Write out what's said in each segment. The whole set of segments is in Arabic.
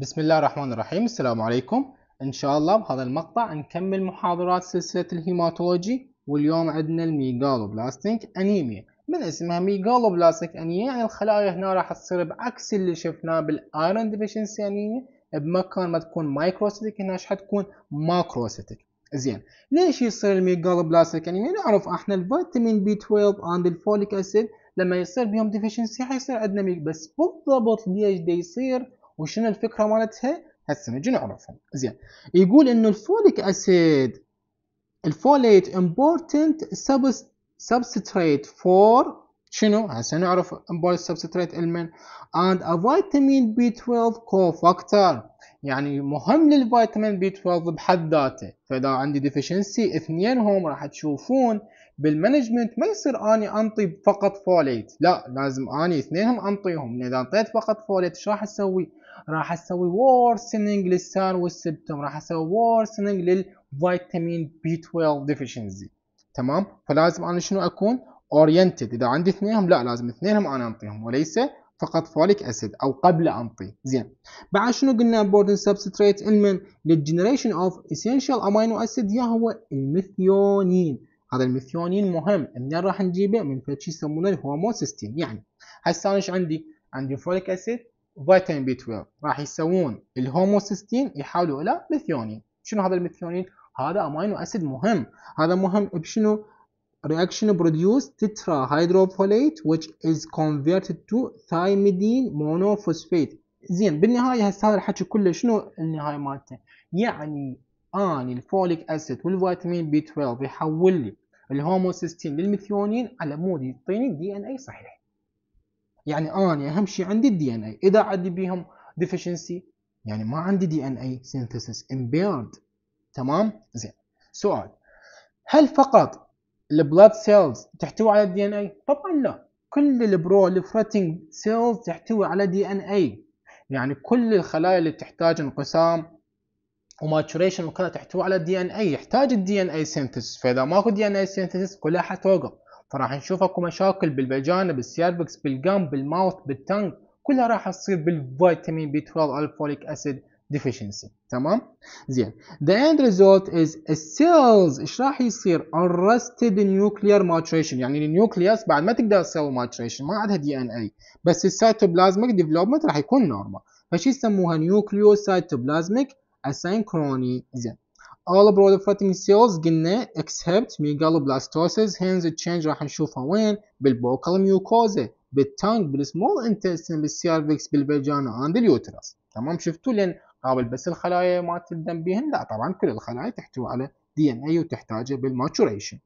بسم الله الرحمن الرحيم السلام عليكم ان شاء الله بهذا المقطع نكمل محاضرات سلسلة الهيماتولوجي واليوم عندنا الميغالوبلاستيك انيميا من اسمها ميغالوبلاستيك انيميا يعني الخلايا هنا راح تصير بعكس اللي شفناه بالايرون ديفيشنسي انيميا بمكان ما تكون مايكروسيتيك هنا حتكون ماكروسيتيك زين ليش يصير الميغالوبلاستيك انيميا نعرف احنا الفيتامين بي 12 عند الفوليك اسيد لما يصير بيهم ديفيشنسي حيصير عندنا بس بالضبط ليش دي يصير وشنو الفكره مالتها هسه نجي نعرفها زين يقول انه الفوليك اسيد الفوليت امبورتنت سبستريت فور شنو هسه نعرف امبورتنت سبستريت المن اند a بي B12 كوفاكتور يعني مهم للفيتامين بي 12 بحد ذاته فاذا عندي ديفشنسي اثنينهم راح تشوفون بالمانجمنت ما يصير اني انطي فقط فوليت لا لازم اني اثنينهم انطيهم اذا انطيت فقط فوليت ايش راح اسوي راح اسوي worsening للسان والسبتم راح اسوي worsening للفيتامين بي 12 deficiency تمام فلازم انا شنو اكون اورينتد اذا عندي اثنينهم لا لازم اثنينهم انا انطيهم وليس فقط فوليك اسيد او قبل انطي زين بعد شنو قلنا امبورتنت سبستريت المن للجنريشن اوف اسينشال امينو اسيد يا هو الميثيونين هذا الميثيونين مهم منين راح نجيبه من فد شيء يسمونه الهوموسيستين يعني هسه انا ايش عندي عندي فوليك اسيد فيتامين بي 12 راح يسوون الهوموسيستين يحولوا الى ميثيونين شنو هذا الميثيونين هذا امينو اسيد مهم هذا مهم بشنو reaction produce tetrahydrofolate which is converted to thymidine monophosphate زين بالنهايه هسه هذا الحكي كله شنو النهايه مالته يعني اني الفوليك اسيد والفيتامين بي 12 يحول لي الهوموسيستين للميثيونين على مود يعطيني دي ان اي صحيح يعني أنا أهم شيء عندي الدي إن أي إذا عندي بيهم ديفيشنسي يعني ما عندي دي إن أي synthesis امبيرد تمام زين سؤال هل فقط البلاد سيلز تحتوي على الدي إن أي؟ طبعا لا كل البروليفريتنج سيلز تحتوي على دي إن أي يعني كل الخلايا اللي تحتاج انقسام وماتشوريشن وكذا تحتوي على الدي ان اي يحتاج الدي ان اي سينثيسيس فاذا ماكو دي ان اي سينثيسيس كلها حتوقف فراح نشوف اكو مشاكل بالبجانب السيرفكس بالجم بالماوث بالتنك كلها راح تصير بالفيتامين بي 12 الفوليك اسيد deficiency تمام زين the end result is cells ايش راح يصير unrested nuclear maturation يعني النيوكليوس بعد ما تقدر تسوي maturation ما عندها دي ان اي بس السيتوبلازميك ديفلوبمنت راح يكون نورمال فشي يسموها نيوكليوسايتوبلازميك اسينكروني زين all proliferating cells قلنا except megaloblastosis hence change راح نشوفها وين بالبوكال ميوكوزا بالتانك بالسمول انتستين بالسيرفكس بالفيجانا عند اليوترس تمام شفتوا لان قابل بس الخلايا مالت الدم بهن لا طبعا كل الخلايا تحتوي على دي ان اي وتحتاجه بالماتوريشن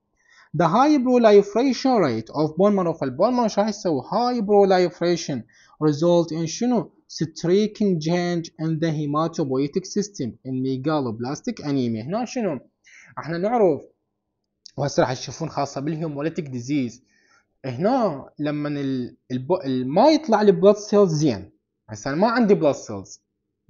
The high proliferation rate of bone marrow bone marrow راح يسوي high proliferation result in شنو جينج ان ذا هيماتوبويتك سيستم الميجالوبلاستيك انيميا هنا شنو احنا نعرف وهسه راح تشوفون خاصه بالهيموليتيك ديزيز هنا لما الب... ما يطلع البلاد سيلز زين هسه ما عندي بلاد سيلز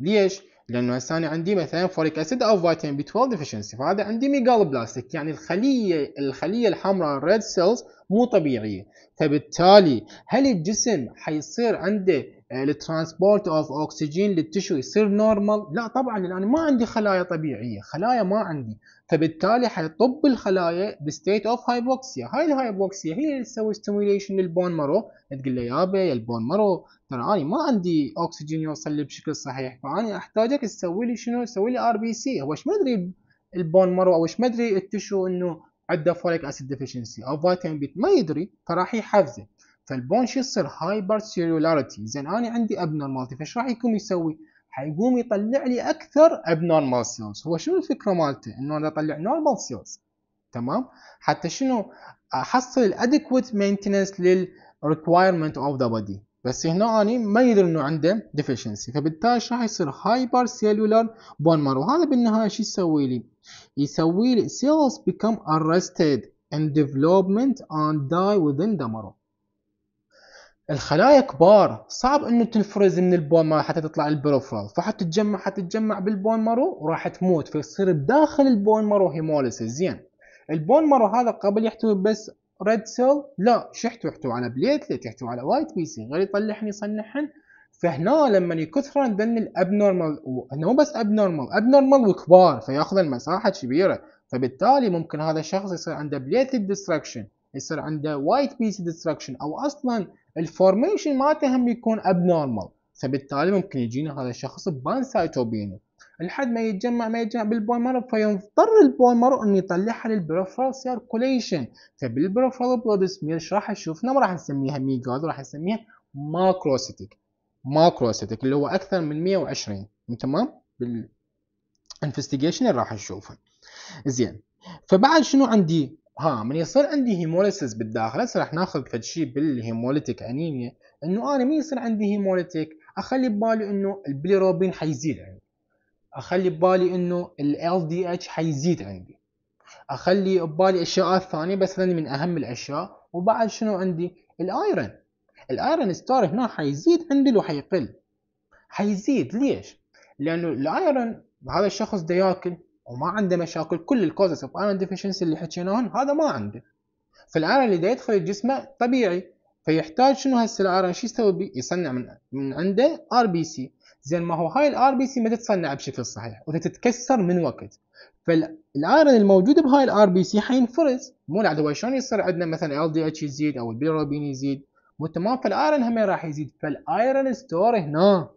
ليش؟ لانه هسه انا عندي مثلا فوليك اسيد او فيتامين بي 12 ديفشنسي فهذا عندي ميجالوبلاستيك يعني الخليه الخليه الحمراء الريد سيلز مو طبيعيه فبالتالي هل الجسم حيصير عنده آه، الترانسبورت اوف اوكسجين للتشو يصير نورمال؟ لا طبعا الان ما عندي خلايا طبيعيه، خلايا ما عندي، فبالتالي حيطب الخلايا بستيت اوف هايبوكسيا، هاي الهايبوكسيا هي اللي تسوي ستيموليشن للبون مارو، تقول له يابا يا البون مارو ترى انا ما عندي اوكسجين يوصل لي بشكل صحيح، فاني احتاجك تسوي لي شنو؟ تسوي لي ار بي سي، هو ايش ما ادري البون مارو او ايش ما ادري التشو انه عنده فوليك اسيد ديفيشنسي او فيتامين بي ما يدري فراح يحفزه فالبون شو يصير هايبر سيريولاريتي زين انا عندي ابنورمالتي فايش راح يقوم يسوي؟ حيقوم يطلع لي اكثر ابنورمال سيلز هو شنو الفكره مالته؟ انه انا اطلع نورمال سيلز تمام؟ حتى شنو؟ احصل الادكويت مينتنس للريكوايرمنت اوف ذا بودي بس هنا اني ما يدري انه عنده ديفيشنسي فبالتالي راح يصير هايبر سيلولار بون مارو هذا بالنهايه شو يسوي لي؟ يسوي لي cells become arrested in development and die within the marrow الخلايا كبار صعب انه تنفرز من البون مارو حتى تطلع البروفرال فحتتجمع حتتجمع بالبون مارو وراح تموت فيصير بداخل البون مارو هيموليسيس زين البون مارو هذا قبل يحتوي بس ريد سيل لا شو يحتوي على بليتلت يحتوي على وايت بي سي غير يطلعهن يصنعهن فهنا لما يكثرن دن الابنورمال مو بس ابنورمال ابنورمال وكبار فياخذ مساحه كبيره فبالتالي ممكن هذا الشخص يصير عنده بليتلت ديستركشن يصير عنده وايت بيس ديستركشن او اصلا الفورميشن مالته هم يكون ابنورمال فبالتالي ممكن يجينا هذا الشخص بان بانسايتوبينيا لحد ما يتجمع ما يتجمع بالبوليمر فيضطر البوليمر انه يطلعها للبروفرال سيركوليشن فبالبروفرال بلود سمير ايش راح نشوف؟ ما نعم، راح نسميها ميجاز راح نسميها ماكروسيتيك ماكروسيتيك اللي هو اكثر من 120 تمام بالانفستيجيشن اللي راح نشوفه زين فبعد شنو عندي ها من يصير عندي هيموليسيس بالداخل هسه راح ناخذ فد شيء بالهيموليتيك انيميا انه انا من يصير عندي هيموليتيك اخلي ببالي انه البليروبين حيزيد عندي اخلي ببالي انه ال LDH حيزيد عندي اخلي ببالي اشياء ثانيه بس لاني من اهم الاشياء وبعد شنو عندي الايرن الايرن ستار هنا حيزيد عندي لو حيقل حيزيد ليش لانه الايرن هذا الشخص ده ياكل وما عنده مشاكل كل الكوزس اوف ايرن ديفشنسي اللي حكيناهم هذا ما عنده فالايرن اللي ده يدخل جسمه طبيعي فيحتاج شنو هسه الايرن شو يسوي يصنع من عنده ار بي سي زين ما هو هاي الار بي سي ما تتصنع بشكل صحيح وتتكسر من وقت فالايرن الموجود بهاي الار بي سي حينفرز مو هو شلون يصير عندنا مثلا ال دي اتش يزيد او البيروبين يزيد مو تمام فالايرن هم راح يزيد فالايرن ستور هنا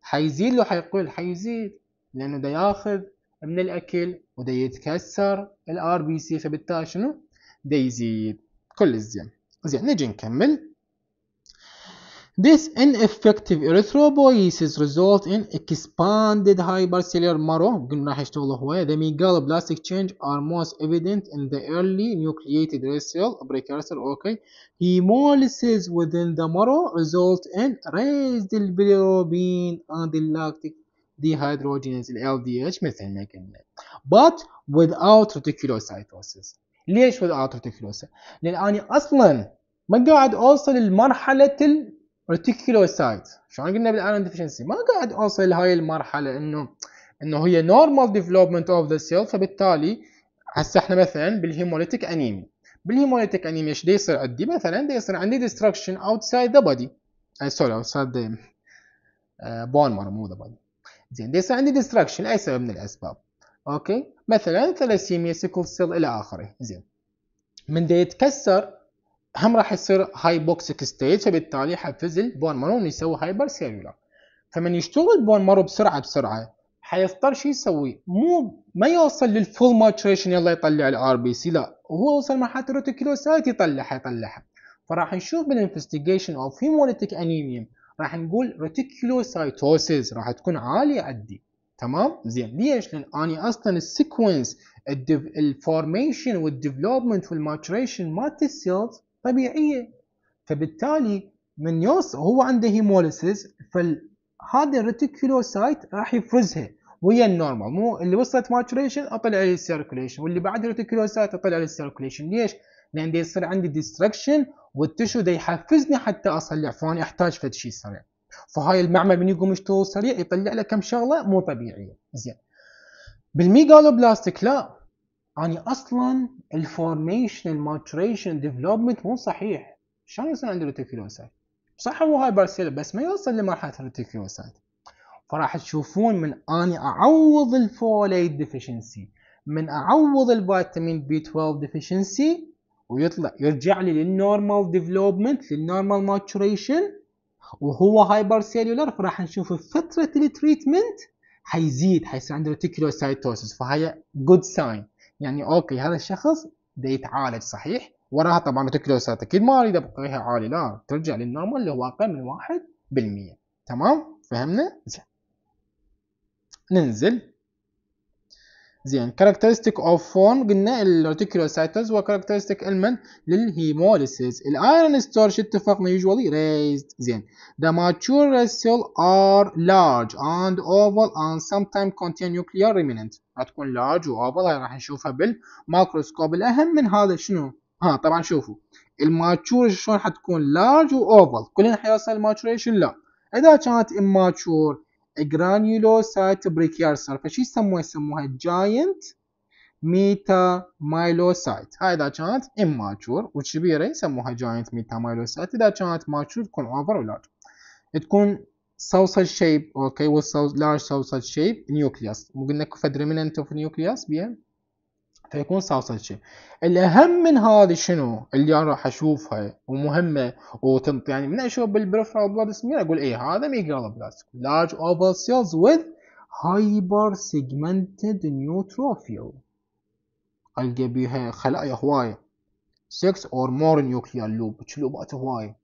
حيزيد لو حيقول حيزيد لانه دا ياخذ من الاكل ودا يتكسر الار بي سي فبالتالي شنو؟ دا يزيد كل زين زين نجي نكمل This ineffective erythropoiesis result in expanded hypercellular marrow the megaloblastic change are most evident in the early nucleated red cell precursor okay hemolysis within the marrow result in raised bilirubin and lactic dehydrogenase LDH مثل but without reticulocytosis ليش without reticulocytosis؟ لأن أصلا ما قاعد أوصل لمرحلة ريتيكولوسايت شلون قلنا بالايرون ديفشنسي ما قاعد اوصل هاي المرحله انه انه هي نورمال ديفلوبمنت اوف ذا سيل فبالتالي هسه احنا مثلا بالهيموليتيك انيمي بالهيموليتيك انيميا ايش يصير عندي مثلا دي يصير عندي ديستركشن اوتسايد ذا بودي اي سوري اوتسايد ذا بون مار مو ذا بودي زين دي يصير عندي ديستركشن اي سبب من الاسباب اوكي مثلا ثلاسيميا سيكل سيل الى اخره زين من دي يتكسر هم راح يصير هايبوكسيك ستيج فبالتالي حفز البون مارو انه يسوي هايبر سيلولار فمن يشتغل البون مارو بسرعه بسرعه حيضطر شو يسوي؟ مو ما يوصل للفول ماتريشن يلا يطلع الار بي سي لا هو وصل مرحله الروتوكيلوسايت يطلعها يطلعها فراح نشوف بالانفستيجيشن اوف هيموليتيك انيميا راح نقول ريتيكولوسايتوسيس راح تكون عاليه عندي تمام زين ليش؟ لان اني اصلا السيكونس الفورميشن والديفلوبمنت والماتريشن مالت السيلز طبيعية فبالتالي من يوصل هو عنده هيموليسيس فهذا الريتيكولوسايت راح يفرزها ويا النورمال مو اللي وصلت ماتوريشن اطلع السيركوليشن واللي بعد الريتيكولوسايت اطلع السيركوليشن ليش؟ لان دي يصير عندي ديستركشن والتشو دي يحفزني حتى اصلع فانا احتاج فد شيء سريع فهاي المعمل من يقوم يشتغل سريع يطلع له كم شغله مو طبيعيه زين بالميجالوبلاستيك لا يعني اصلا الفورميشن الماتوريشن ديفلوبمنت مو صحيح شلون يصير عندي ريتيكولوسايت صح هو بارسيلا بس ما يوصل لمرحله الريتيكولوسايت فراح تشوفون من اني اعوض الفوليت ديفشنسي من اعوض الفيتامين بي 12 ديفشنسي ويطلع يرجع لي للنورمال ديفلوبمنت للنورمال ماتوريشن وهو هايبر سيلولر فراح نشوف فتره التريتمنت حيزيد حيصير عنده ريتيكولوسايتوسس فهي جود ساين يعني اوكي هذا الشخص ده يتعالج صحيح وراها طبعا الكلوسات اكيد ما اريد ابقيها عالي لا ترجع للنورمال اللي هو اقل من 1% تمام فهمنا ننزل زين characteristic of form قلنا الريتيكولوسايتوز هو characteristic المن للهيموليسيس الايرون ستور شو اتفقنا usually raised زين the mature cells are large and اند and sometimes contain nuclear ريمننت راح تكون large و هاي راح نشوفها بالمايكروسكوب الاهم من هذا شنو ها طبعا شوفوا الماتشور شلون حتكون لارج واوفل كلنا حيوصل ماتوريشن لا اذا كانت immature جرانيولوسايت بريكيارسر فشي يسموها يسموها جاينت ميتا مايلوسايت هاي اذا كانت اماتشور وكبيره يسموها جاينت ميتا مايلوسايت اذا كانت ماتشور تكون اوفر ولارج تكون سوسل شيب اوكي والسوس لارج سوسل شيب نيوكليوس مو قلنا فد ريمننت اوف نيوكليوس بيها فيكون شيء الاهم من هذه شنو اللي انا راح اشوفها ومهمه وتنط يعني من اشوف بالبريفرال بلاد سمير اقول ايه هذا ميجرال بلاستيك لارج اوفر سيلز وذ هايبر سيجمنتد نيوتروفيل القى بيها خلايا هوايه 6 اور مور نيوكليار لوب شلوبات هوايه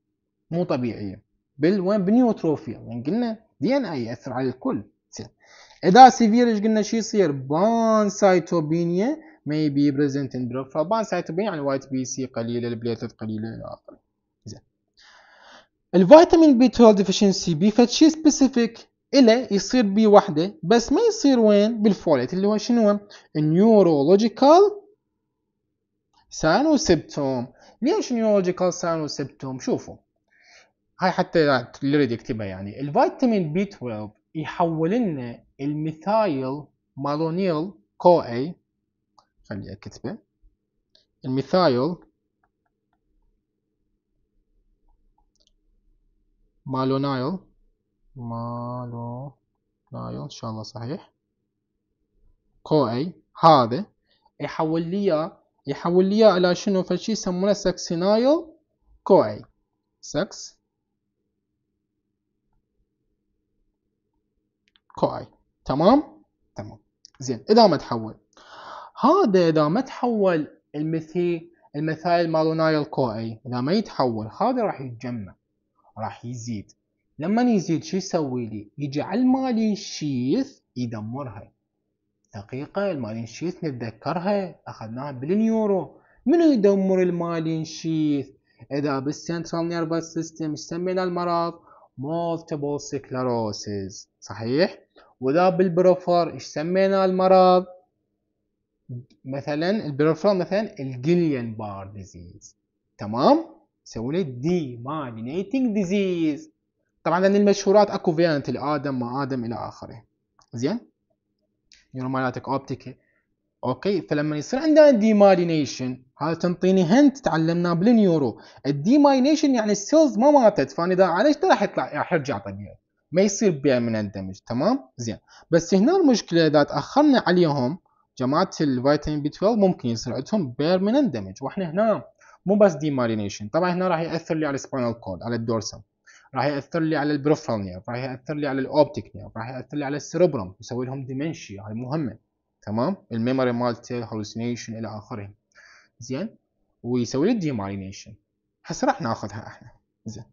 مو طبيعيه بال وين بنيوتروفيل يعني قلنا دي ان اي ياثر على الكل اذا سيفير ايش قلنا شو يصير؟ بان سايتوبينيا may be present in proof فالبان تبين عن الوايت بي سي قليلة البليتات قليلة إلى آخره زين الفيتامين بي 12 ديفيشنسي بيفد شي سبيسيفيك إله يصير بي وحدة بس ما يصير وين بالفوليت اللي هو شنو نيورولوجيكال سانو وسبتوم ليش نيورولوجيكال سانو وسبتوم شوفوا هاي حتى اللي يريد يكتبها يعني الفيتامين بي 12 يحول لنا الميثايل مالونيل كو اي خلي أكتبه الميثايل مالونايل مالونايل إن شاء الله صحيح كو أي هذا يحول لي يحول لي إلى شنو فشي يسمونه سكسينايل كو أي سكس كو أي تمام تمام زين إذا ما تحول هذا اذا ما تحول المثي المثايل مالوناي الكوعي اذا ما يتحول هذا راح يتجمع راح يزيد لما يزيد شو يسوي لي يجعل مالي الشيث يدمرها دقيقة المالين شيث نتذكرها أخذناها بالنيورو منو يدمر المالين شيث إذا بالسنترال نيرفس سيستم يسمينا المرض multiple sclerosis صحيح وإذا بالبروفر ايش سمينا المرض مثلا البرفرال مثلا الجليان بار ديزيز تمام يسوي له ديمالينيتنج ديزيز طبعا لان المشهورات اكو فيانت لادم ما ادم الى اخره زين نيورومالاتيك اوبتيك اوكي فلما يصير عندنا ديمالينيشن هذا تنطيني هنت تعلمناه بالنيورو الديمالينيشن يعني السيلز ما ماتت فانا اذا عالجته راح يطلع راح يرجع طبيعي ما يصير بيرمننت دمج تمام زين بس هنا المشكله اذا تاخرنا عليهم جماعه الفيتامين بي 12 ممكن يصير عندهم بيرمننت دامج واحنا هنا مو بس ديمارينيشن طبعا هنا راح ياثر لي على السبينال كورد على الدورسم راح ياثر لي على البروفرال نير راح ياثر لي على الاوبتيك نير راح ياثر لي على السيربرم يسوي لهم ديمنشيا هاي مهمه تمام الميموري مالته الهلوسينيشن الى اخره زين ويسوي لي الديمارينيشن هسه راح ناخذها احنا زين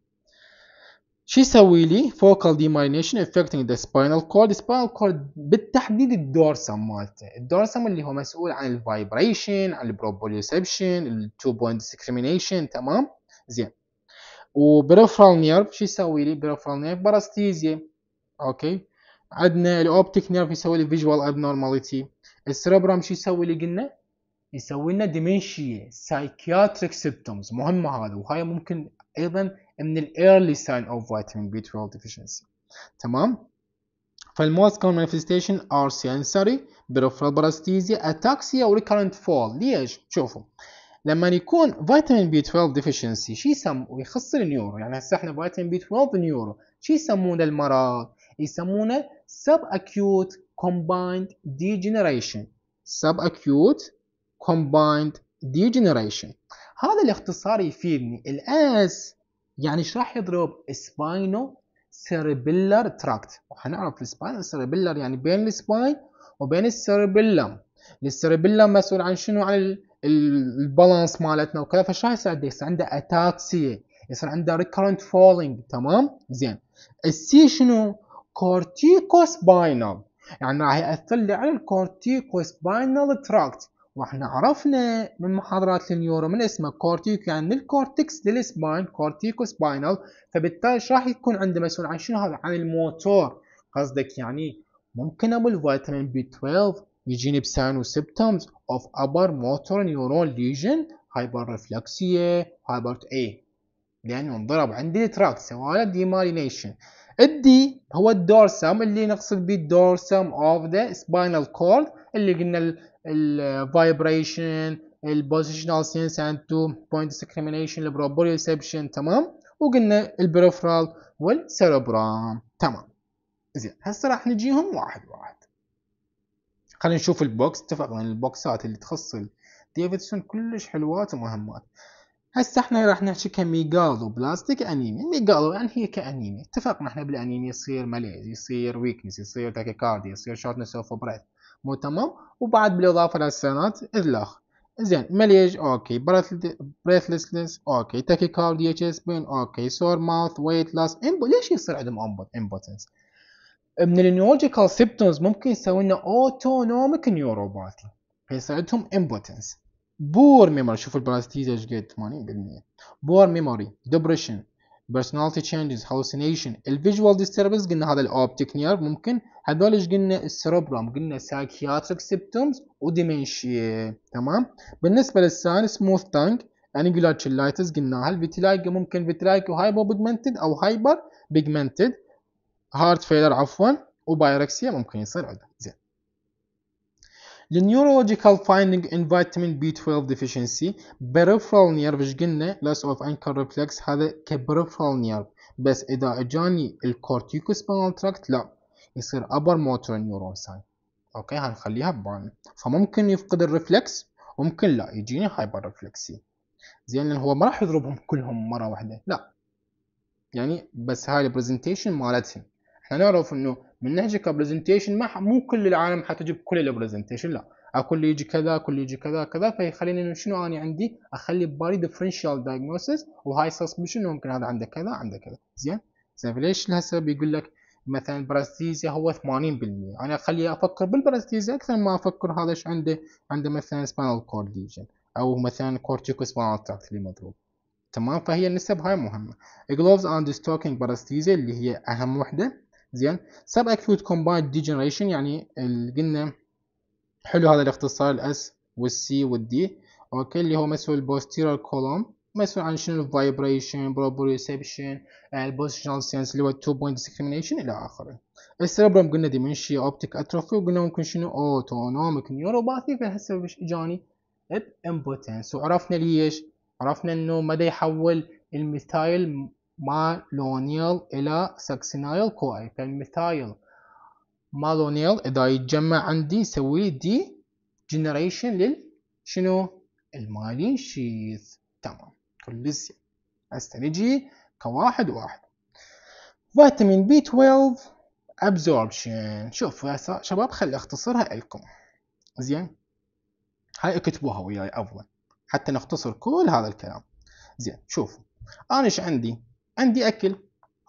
شو يسوي لي؟ فوكال ديماينيشن افكتنج ذا سباينال كورد، سباينال كورد بالتحديد الدورسم مالته، الدورسم اللي هو مسؤول عن الفايبريشن، عن البروبوليوسبشن، التو بوينت ديسكريميشن تمام؟ زين. وبريفرال نيرف شو يسوي لي؟ بريفرال نيرف باراستيزيا اوكي؟ عندنا الاوبتيك نيرف يسوي لي فيجوال ابنورماليتي، السريبرام شو يسوي لي قلنا؟ يسوي لنا ديمنشيا، سايكياتريك سيبتومز، مهمه هذا وهاي ممكن ايضا من الايرلي ساين اوف فيتامين بي 12 ديفيشنسي تمام فالموست كومن مانيفستيشن ار سينسري بيرفرال بارستيزيا اتاكسيا وريكارنت فول ليش شوفوا لما يكون فيتامين بي 12 ديفيشنسي شو يسموه ويخص النيورو يعني هسه احنا فيتامين بي 12 نيورو شو يسمونه المرض يسمونه سب اكيوت combined degeneration سب اكيوت كومبايند ديجنريشن هذا الاختصار يفيدني الاس يعني ايش راح يضرب سباينو سيربيلر تراكت وحنعرف السباينو سيربيلر يعني بين السباين وبين السيربيلم السيربيلم مسؤول عن شنو عن البالانس مالتنا وكذا فايش راح يصير عنده إيه. يصير عنده اتاكسيا يصير عنده ريكرنت فولينج تمام زين السي شنو كورتيكو سباينال يعني راح ياثر لي على الكورتيكو سباينال تراكت واحنا عرفنا من محاضرات النيورو من اسمه كورتيك يعني من الكورتكس للسباين كورتيكو سباينال فبالتالي راح يكون عنده مسؤول عن شنو هذا عن الموتور قصدك يعني ممكن ابو الفيتامين بي 12 يجيني بساين وسيبتومز اوف ابر موتور نيورون ليجن هايبر ريفلكسيه هايبر اي لانه انضرب عندي التراك سواء ديمالينيشن الدي هو الدورسم اللي نقصد به الدورسم اوف ذا سباينال كورد اللي قلنا الفايبريشن البوزيشنال سينس اند تو بوينت ديسكريميشن البروبريوسبشن تمام وقلنا البريفرال والسيربرام تمام زين هسه راح نجيهم واحد واحد خلينا نشوف البوكس اتفقنا البوكسات اللي تخص ديفيدسون كلش حلوات ومهمات هسه احنا راح نحكي كميجالو بلاستيك انيميا ميجالو يعني هي كانيميا اتفقنا احنا بالانيميا يصير ماليز يصير ويكنس يصير تاكيكارديا يصير شورتنس اوف بريث مو تمام وبعد بالاضافه للسنات اذلاق زين مليج اوكي بريثلسنس اوكي تاكي اتش اس بين اوكي سور ماوث ويت لاس ليش يصير عندهم امبوتنس من النيولوجيكال سيبتومز ممكن يسوي لنا اوتونوميك نيوروباثي فيصير عندهم امبوتنس بور ميموري شوف البلاستيزيا ايش قد 80% بور ميموري دبريشن personality changes hallucination الفيجوال disturbance قلنا هذا الاوبتيك نيرف ممكن هذول ايش قلنا السيربرام قلنا سايكياتريك سيبتومز وديمنشيا تمام بالنسبه للسان سموث tongue angular chillitis قلناها الفيتيلايكو ممكن فيتيلايكو هايبر بيجمنتد او هايبر بيجمنتد هارت فيلر عفوا وبايركسيا ممكن يصير عندنا The neurological finding in vitamin B12 deficiency peripheral nerve ايش قلنا loss of anchor reflex هذا كبرipheral nerve بس إذا اجاني الكورتيكوسبينال تراكت لا يصير upper motor neuron sign اوكي هنخليها بان فممكن يفقد الرفلكس وممكن لا يجيني هايبر ريفلكسي زين هو ما راح يضربهم كلهم مره واحده لا يعني بس هاي البرزنتيشن مالتهم نعرف انه من ناحيه كبرزنتيشن ما مو كل العالم حتجيب كل البرزنتيشن لا آه، كل يجي كذا كل يجي كذا كذا فيخليني انه شنو انا عندي اخلي ببالي ديفرنشال دايجنوسيس وهاي سسبشن ممكن هذا عنده كذا عنده كذا زين زين ليش لهسه بيقول لك مثلا البرستيزيا هو 80% انا اخليه افكر بالبرستيزيا اكثر ما افكر هذا ايش عنده عنده مثلا سبانال كورد او مثلا كورتيكو سبانال تراكت اللي مضروب تمام فهي النسب هاي مهمه جلوفز اند ستوكينج برستيزيا اللي هي اهم وحده زين سب اكيوت كومبايند ديجنريشن يعني قلنا حلو هذا الاختصار الاس والسي والدي اوكي اللي هو مسؤول بوستيرال كولوم مسؤول عن شنو الفايبريشن بروبريسبشن البوزيشنال سينس اللي هو تو بوينت ديسكريميشن الى اخره السيربرم قلنا ديمنشيا اوبتيك اتروفي وقلنا ممكن شنو اوتونوميك نيوروباثي فهسه ايش اجاني بامبوتنس وعرفنا ليش عرفنا انه مدى يحول الميثايل مالونيل إلى ساكسينايل كوي فالميثايل مالونيل إذا يتجمع عندي يسوي دي جنريشن لل شنو المالين شيث تمام كل زين هسه نجي كواحد واحد فيتامين بي 12 absorption شوف يا شباب خلي اختصرها لكم زين هاي اكتبوها وياي افضل حتى نختصر كل هذا الكلام زين شوفوا انا ايش عندي عندي اكل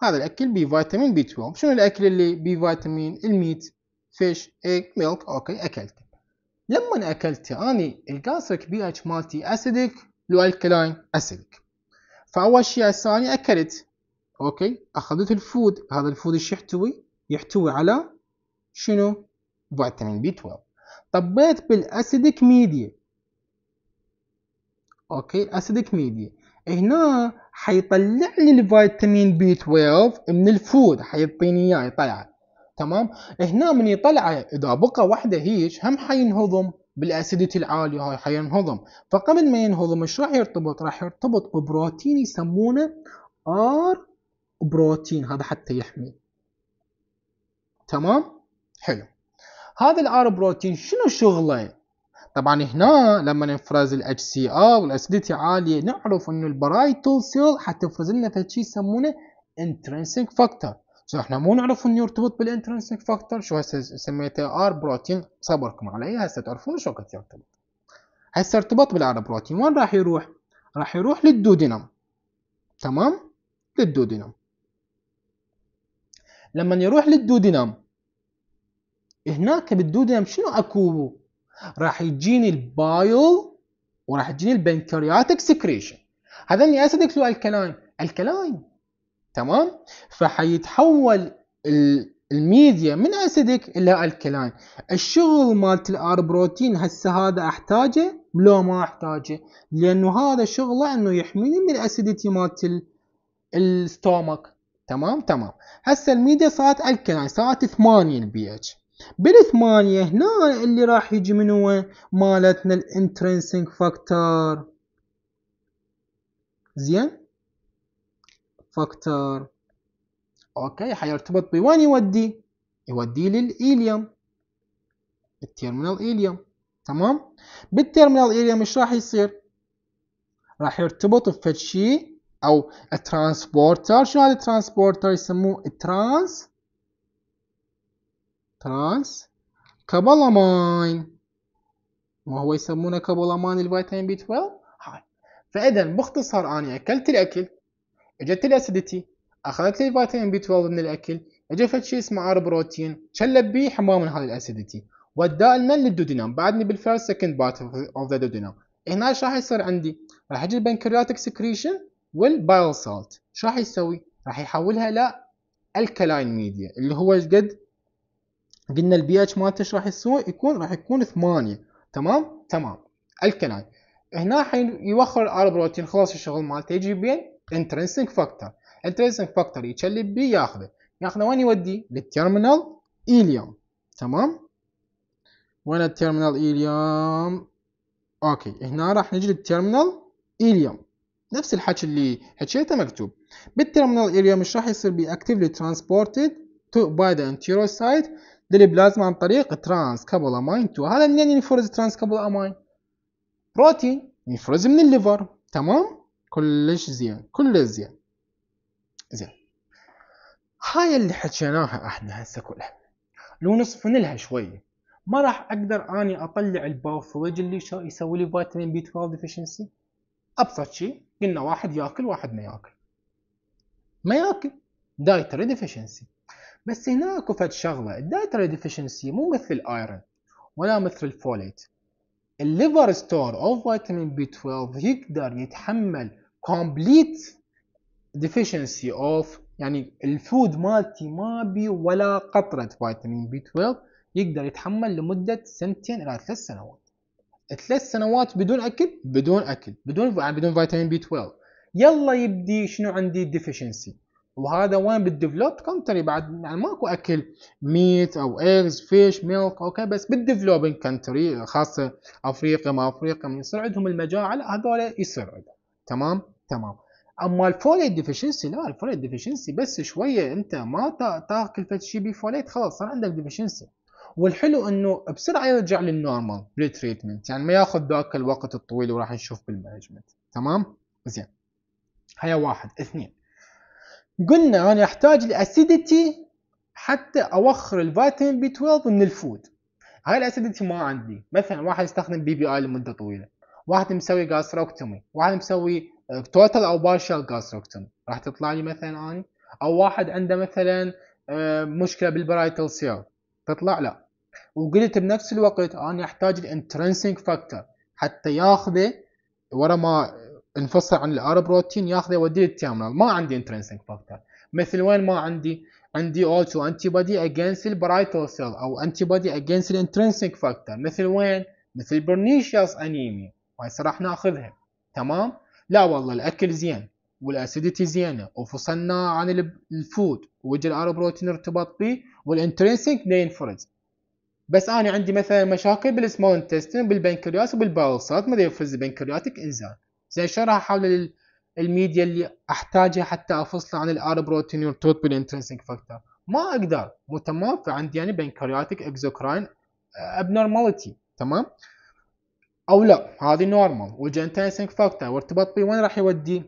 هذا الاكل بفيتامين بي 12 شنو الاكل اللي بفيتامين الميت فيش ايج ميلك اوكي اكلته لما اكلته اني الجاستريك بي اتش مالتي اسيدك لو الكلاين اسيدك فاول شيء الثاني اكلت اوكي اخذت الفود هذا الفود ايش يحتوي يحتوي على شنو فيتامين بي 12 طبيت بالاسيدك ميديا اوكي اسيدك ميديا هنا حيطلع لي الفيتامين بي 12 من الفود حيعطيني اياه يطلعه تمام هنا من يطلعه اذا بقى وحده هيج هم حينهضم بالاسيديتي العاليه هاي حينهضم فقبل ما ينهضم ايش راح يرتبط راح يرتبط ببروتين يسمونه ار بروتين هذا حتى يحمي تمام حلو هذا الار بروتين شنو شغله طبعا هنا لما نفرز الاتش سي ار والاسيديتي عاليه نعرف انه البرايتل سيل حتفرز لنا شيء يسمونه intrinsic فاكتور سو احنا مو نعرف انه يرتبط بالانترنسيك فاكتور شو هسه سميته ار بروتين صبركم علي هسه تعرفون شو كنت يرتبط هسه ارتبط بالار بروتين وين راح يروح؟ راح يروح للدودينم تمام؟ للدودينم لما يروح للدودينم هناك بالدودينم شنو اكو راح يجيني البايل وراح يجيني البنكرياتيك سكريشن هذني اسيدك لو الكلاين الكلاين تمام فحيتحول الميديا من اسيدك الى الكلاين الشغل مالت الار بروتين هسه هذا احتاجه لو ما احتاجه لانه هذا شغله انه يحميني من الاسيديتي مالت الستومك تمام تمام هسه الميديا صارت الكلاين صارت 8 البي اتش بالثمانية هنا اللي راح يجي من هو مالتنا الانترنسنج فاكتور زين فاكتور اوكي حيرتبط بوين يودي يودي للايليوم التيرمينال ايليوم تمام بالتيرمينال ايليوم ايش راح يصير راح يرتبط بفتشي او ترانسبورتر شنو هذا الترانسبورتر يسموه ترانس ترانس كابالامين هو يسمونه كابالامين الفيتامين بي 12 هاي فاذا باختصار اني اكلت الاكل اجت الاسيديتي اخذت لي الفيتامين بي 12 من الاكل اجى فد شيء اسمه ار بروتين شلب بيه حمام من هذه الاسيديتي وداه لنا للدودينام بعدني بالفيرست سكند بارت اوف ذا دودينام هنا ايش راح يصير عندي؟ راح يجي البنكرياتيك سكريشن والبايل سالت شو راح يسوي؟ راح يحولها الى الكلاين ميديا اللي هو قد قلنا البي اتش مالته ايش راح يسوي؟ يكون راح يكون 8 تمام؟ تمام الكلام هنا حين يوخر الار بروتين خلاص الشغل مالته يجي بين انترنسنج فاكتور انترنسنج فاكتور يشلب بي ياخذه ياخذه وين يودي للتيرمينال ايليوم تمام؟ وين التيرمينال ايليوم؟ اوكي هنا راح نجي للتيرمينال ايليوم نفس الحكي اللي حكيته مكتوب بالتيرمينال ايليوم ايش راح يصير بي اكتفلي ترانسبورتد تو باي ذا انتيرو سايد للبلازما عن طريق ترانس كابل امين 2 هذا منين ينفرز ترانس كابل امين بروتين ينفرز من الليفر تمام كلش زين كلش زين زين هاي اللي حكيناها احنا هسه كلها لو نصفن لها شويه ما راح اقدر اني اطلع الباثولوجي اللي يسوي لي فيتامين بي 12 ديفشنسي ابسط شيء قلنا واحد ياكل واحد ما ياكل ما ياكل دايتري ديفشنسي بس هنا اكو فد شغله الدايتري ديفيشنسي مو مثل الايرون ولا مثل الفوليت الليفر ستور اوف فيتامين بي 12 يقدر يتحمل كومبليت ديفيشنسي اوف يعني الفود مالتي ما بي ولا قطره فيتامين بي 12 يقدر يتحمل لمده سنتين الى ثلاث سنوات ثلاث سنوات بدون اكل بدون اكل بدون يعني بدون فيتامين بي 12 يلا يبدي شنو عندي ديفيشنسي وهذا وين بالديفلوب كونتري بعد يعني ماكو اكل ميت او ايجز فيش ميلك اوكي بس بالديفلوبينج كونتري خاصه افريقيا ما افريقيا من يصير عندهم المجاعه لا هذول يصير عندهم تمام تمام اما الفوليت ديفيشنسي لا الفوليت ديفيشنسي بس شويه انت ما تاكل فد شيء بفوليت خلاص صار عندك ديفيشنسي والحلو انه بسرعه يرجع للنورمال بالتريتمنت يعني ما ياخذ ذاك الوقت الطويل وراح نشوف بالمانجمنت تمام زين هيا واحد اثنين قلنا أنا أحتاج الأسيديتي حتى أوخر الفيتامين بي 12 من الفود هاي الأسيديتي ما عندي مثلا واحد يستخدم بي بي آي لمدة طويلة واحد مسوي جاستروكتومي واحد مسوي توتال آه، أو بارشال جاستروكتومي راح تطلع لي مثلا أني أو واحد عنده مثلا آه، مشكلة بالبرايتال سيل تطلع لا وقلت بنفس الوقت أنا أحتاج الانترنسنج فاكتور حتى ياخذه ورا ما انفصل عن الار بروتين ياخذه يوديه التيرمينال ما عندي انترنسنج فاكتور مثل وين ما عندي عندي انتي بودي اجينست البرايتو سيل او انتي بودي اجينست الانترنسيك فاكتور مثل وين مثل برنيشيوس انيميا هاي راح ناخذها تمام لا والله الاكل زين والاسيديتي زينه وفصلنا عن الفود وجه الار بروتين ارتبط به والانترنسيك ينفرز بس انا عندي مثلا مشاكل بالسمول انتستين بالبنكرياس وبالباول سات ما يفرز البنكرياتيك انزيم زين شو راح احول الميديا اللي احتاجها حتى افصله عن الار بروتين توت بالانترنسنج فاكتور ما اقدر متمافع عندي يعني بنكرياتيك اكزوكراين ابنورماليتي تمام او لا هذه نورمال والجنتنسك فاكتور وارتبط بي وين راح يودي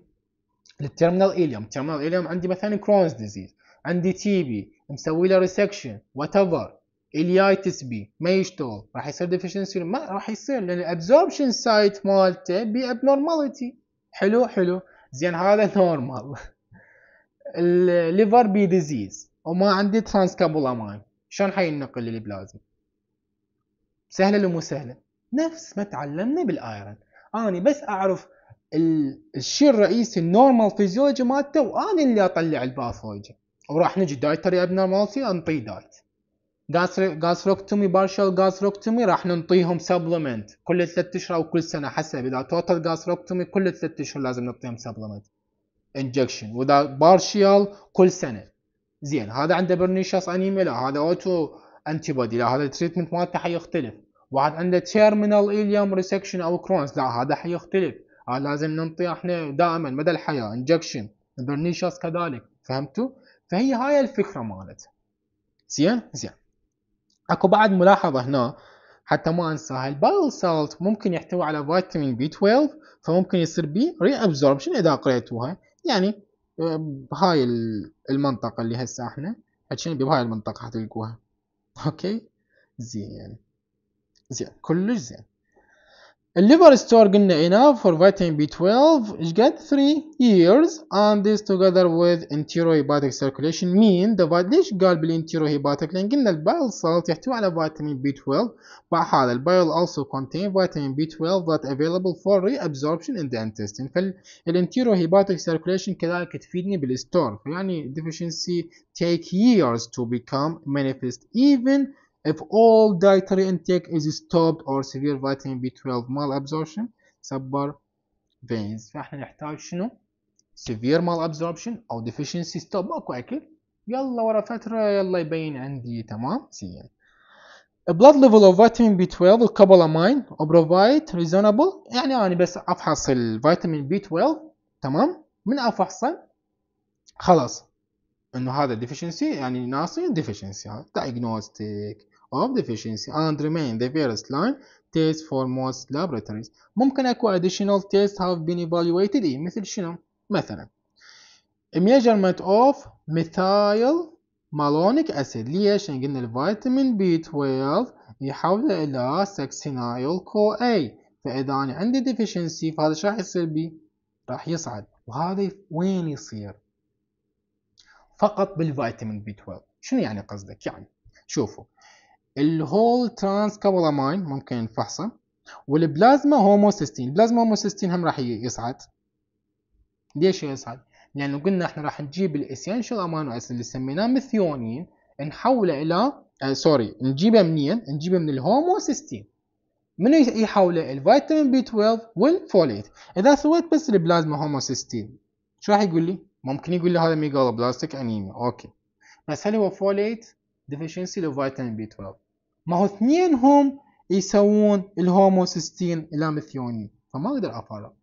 للترمينال ايليوم الترمينال ايليوم عندي مثلا كرونز ديزيز عندي تي بي مسوي له ريسكشن وات ايفر اليايتس بي ما يشتغل راح يصير ديفيشنسي ما راح يصير لان الابزوربشن سايت مالته بي ابنورماليتي حلو حلو زين هذا نورمال الليفر بي ديزيز وما عندي ترانسكابولاماين شلون حينقل البلازما سهله لو مو سهله نفس ما تعلمنا بالايرن اني بس اعرف الشيء الرئيسي النورمال فيزيولوجي مالته وانا اللي اطلع الباثولوجي وراح نجي دايتري ابنورمالتي انطيه دايت جاستروكتومي بارشال جاستروكتومي راح ننطيهم سبلمنت كل ثلاث اشهر او كل سنه حسب اذا توتال جاستروكتومي كل ثلاث اشهر لازم نعطيهم سبلمنت انجكشن واذا partial كل سنه زين هذا عنده برنيشس انيميا لا هذا اوتو انتي بودي لا هذا التريتمنت مالته حيختلف واحد عنده تيرمينال اليوم ريسكشن او كرونز لا هذا حيختلف هذا لازم ننطي احنا دائما مدى الحياه انجكشن برنيشس كذلك فهمتوا؟ فهي هاي الفكره مالت زين زين اكو بعد ملاحظة هنا حتى ما انساها البايل سالت ممكن يحتوي على فيتامين بي 12 فممكن يصير بي ري ابزوربشن اذا قريتوها يعني آه، بهاي المنطقة اللي هسه احنا حكينا بهاي المنطقة حتلقوها اوكي زين زين كلش زين liver store قلنا enough for vitamin B12 ايش قد 3 years and this together with enterohepatic circulation mean the ليش قال بالenterohepatic لان قلنا البايل salt يحتوي على vitamin B12 مع هذا البايل also contain vitamin B12 that available for reabsorption in the intestine فالenterohepatic circulation كذلك تفيدني بالستور فيعني deficiency take years to become manifest even If all dietary intake is stopped or severe vitamin B12 malabsorption سبر veins فاحنا نحتاج شنو؟ severe malabsorption أو deficiency stop ماكو أكل يلا ورا فترة يلا يبين عندي تمام زين A blood level of vitamin B12 الكوبالامين provide reasonable يعني أنا بس أفحص الفيتامين B12 تمام من أفحصه خلاص إنه هذا deficiency يعني ناسي deficiency diagnostic of deficiency and remain the first line test for most laboratories ممكن اكو additional tests have been evaluated in مثل شنو مثلا measurement of methyl malonic acid ليش لأن قلنا الفيتامين بي 12 يحوله إلى succinyl CoA فإذا أنا عندي deficiency فهذا شو راح يصير بي؟ راح يصعد وهذا وين يصير؟ فقط بالفيتامين بي 12 شنو يعني قصدك؟ يعني شوفوا الهول ترانس كابولامين ممكن نفحصه والبلازما هوموسيستين البلازما هوموسيستين هم راح يصعد ليش يصعد لانه قلنا احنا راح نجيب الاسينشال امينو اسيد اللي سميناه ميثيونين نحوله الى آه سوري نجيبه منين نجيبه من الهوموسيستين من يحوله الفيتامين بي 12 والفوليت اذا سويت بس البلازما هوموسيستين شو راح يقول لي ممكن يقول لي هذا ميجالوبلاستيك انيميا اوكي بس هل هو فوليت ديفيشنسي لفيتامين بي 12 ما هو اثنينهم يسوون الهوموسيستين الاميثيونين فما اقدر افرق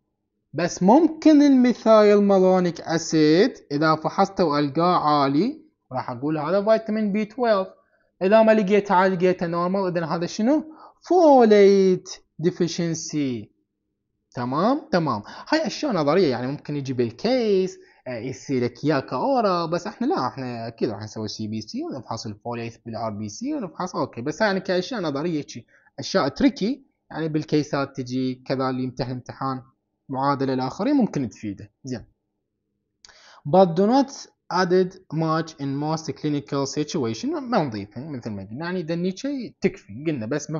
بس ممكن الميثايل مالونيك اسيد اذا فحصته والقاه عالي راح اقول هذا فيتامين بي 12 اذا ما لقيته لقيته نورمال اذا هذا شنو فوليت ديفيشنسي تمام تمام هاي اشياء نظريه يعني ممكن يجي بالكيس يصير كياكا اورا بس احنا لا احنا اكيد راح نسوي سي بي سي ونفحص الفوليث بالار بي سي ونفحص اوكي بس يعني كاشياء نظريه شي اشياء تريكي يعني بالكيسات تجي كذا اللي يمتحن امتحان معادله الاخرين ممكن تفيده زين but do not added much in most clinical situation ما نضيفها مثل ما قلنا يعني نيتشي تكفي قلنا بس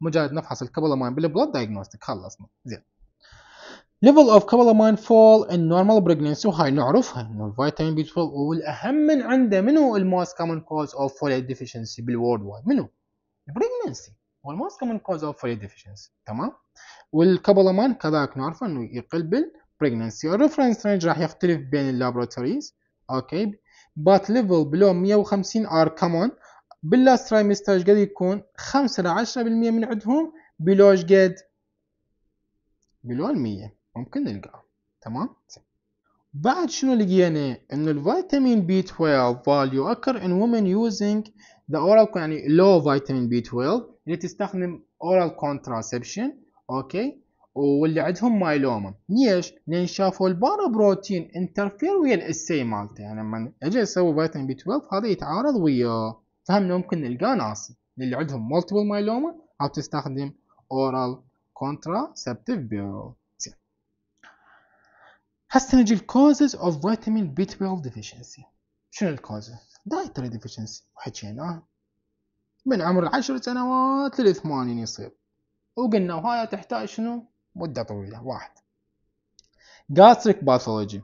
مجرد نفحص الكبله ماين بالبلود دايجنوستيك خلصنا زين level of كوبالامين fall in normal pregnancy وهاي نعرفها انه الفيتامين بي 12 والاهم من عنده منو الموست كومن كوز اوف فوليت ديفيشنسي بالورد وايد منو؟ pregnancy هو الموست كومن كوز اوف فوليت ديفيشنسي تمام؟ والكوبالامين كذلك نعرفه انه يقل بالبريجننسي الريفرنس رينج راح يختلف بين اللابوراتوريز اوكي بات ليفل بلو 150 ار كومن باللاست ترايمستر قد يكون 5 ل 10% من عندهم بلو قد بلو ال 100 ممكن نلقاه تمام بعد شنو لقينا يعني؟ ان الفيتامين بي 12 فاليو اكر ان women using the oral يعني low vitamin بي 12 اللي يعني تستخدم oral contraception اوكي واللي عندهم مايلوما ليش؟ لان شافوا البارا بروتين انترفير ويا الاسي مالته يعني لما اجي اسوي فيتامين بي 12 هذا يتعارض وياه فهمنا ممكن نلقاه ناس اللي عندهم multiple مايلوما او تستخدم oral contraceptive بيرو هسه نجي الكوزز اوف فيتامين بي 12 ديفيشنسي شنو الكوزز؟ دايتري ديفيشنسي وحكيناها من عمر العشر سنوات للثمانين يصير وقلنا وهاي تحتاج شنو؟ مدة طويلة واحد gastric باثولوجي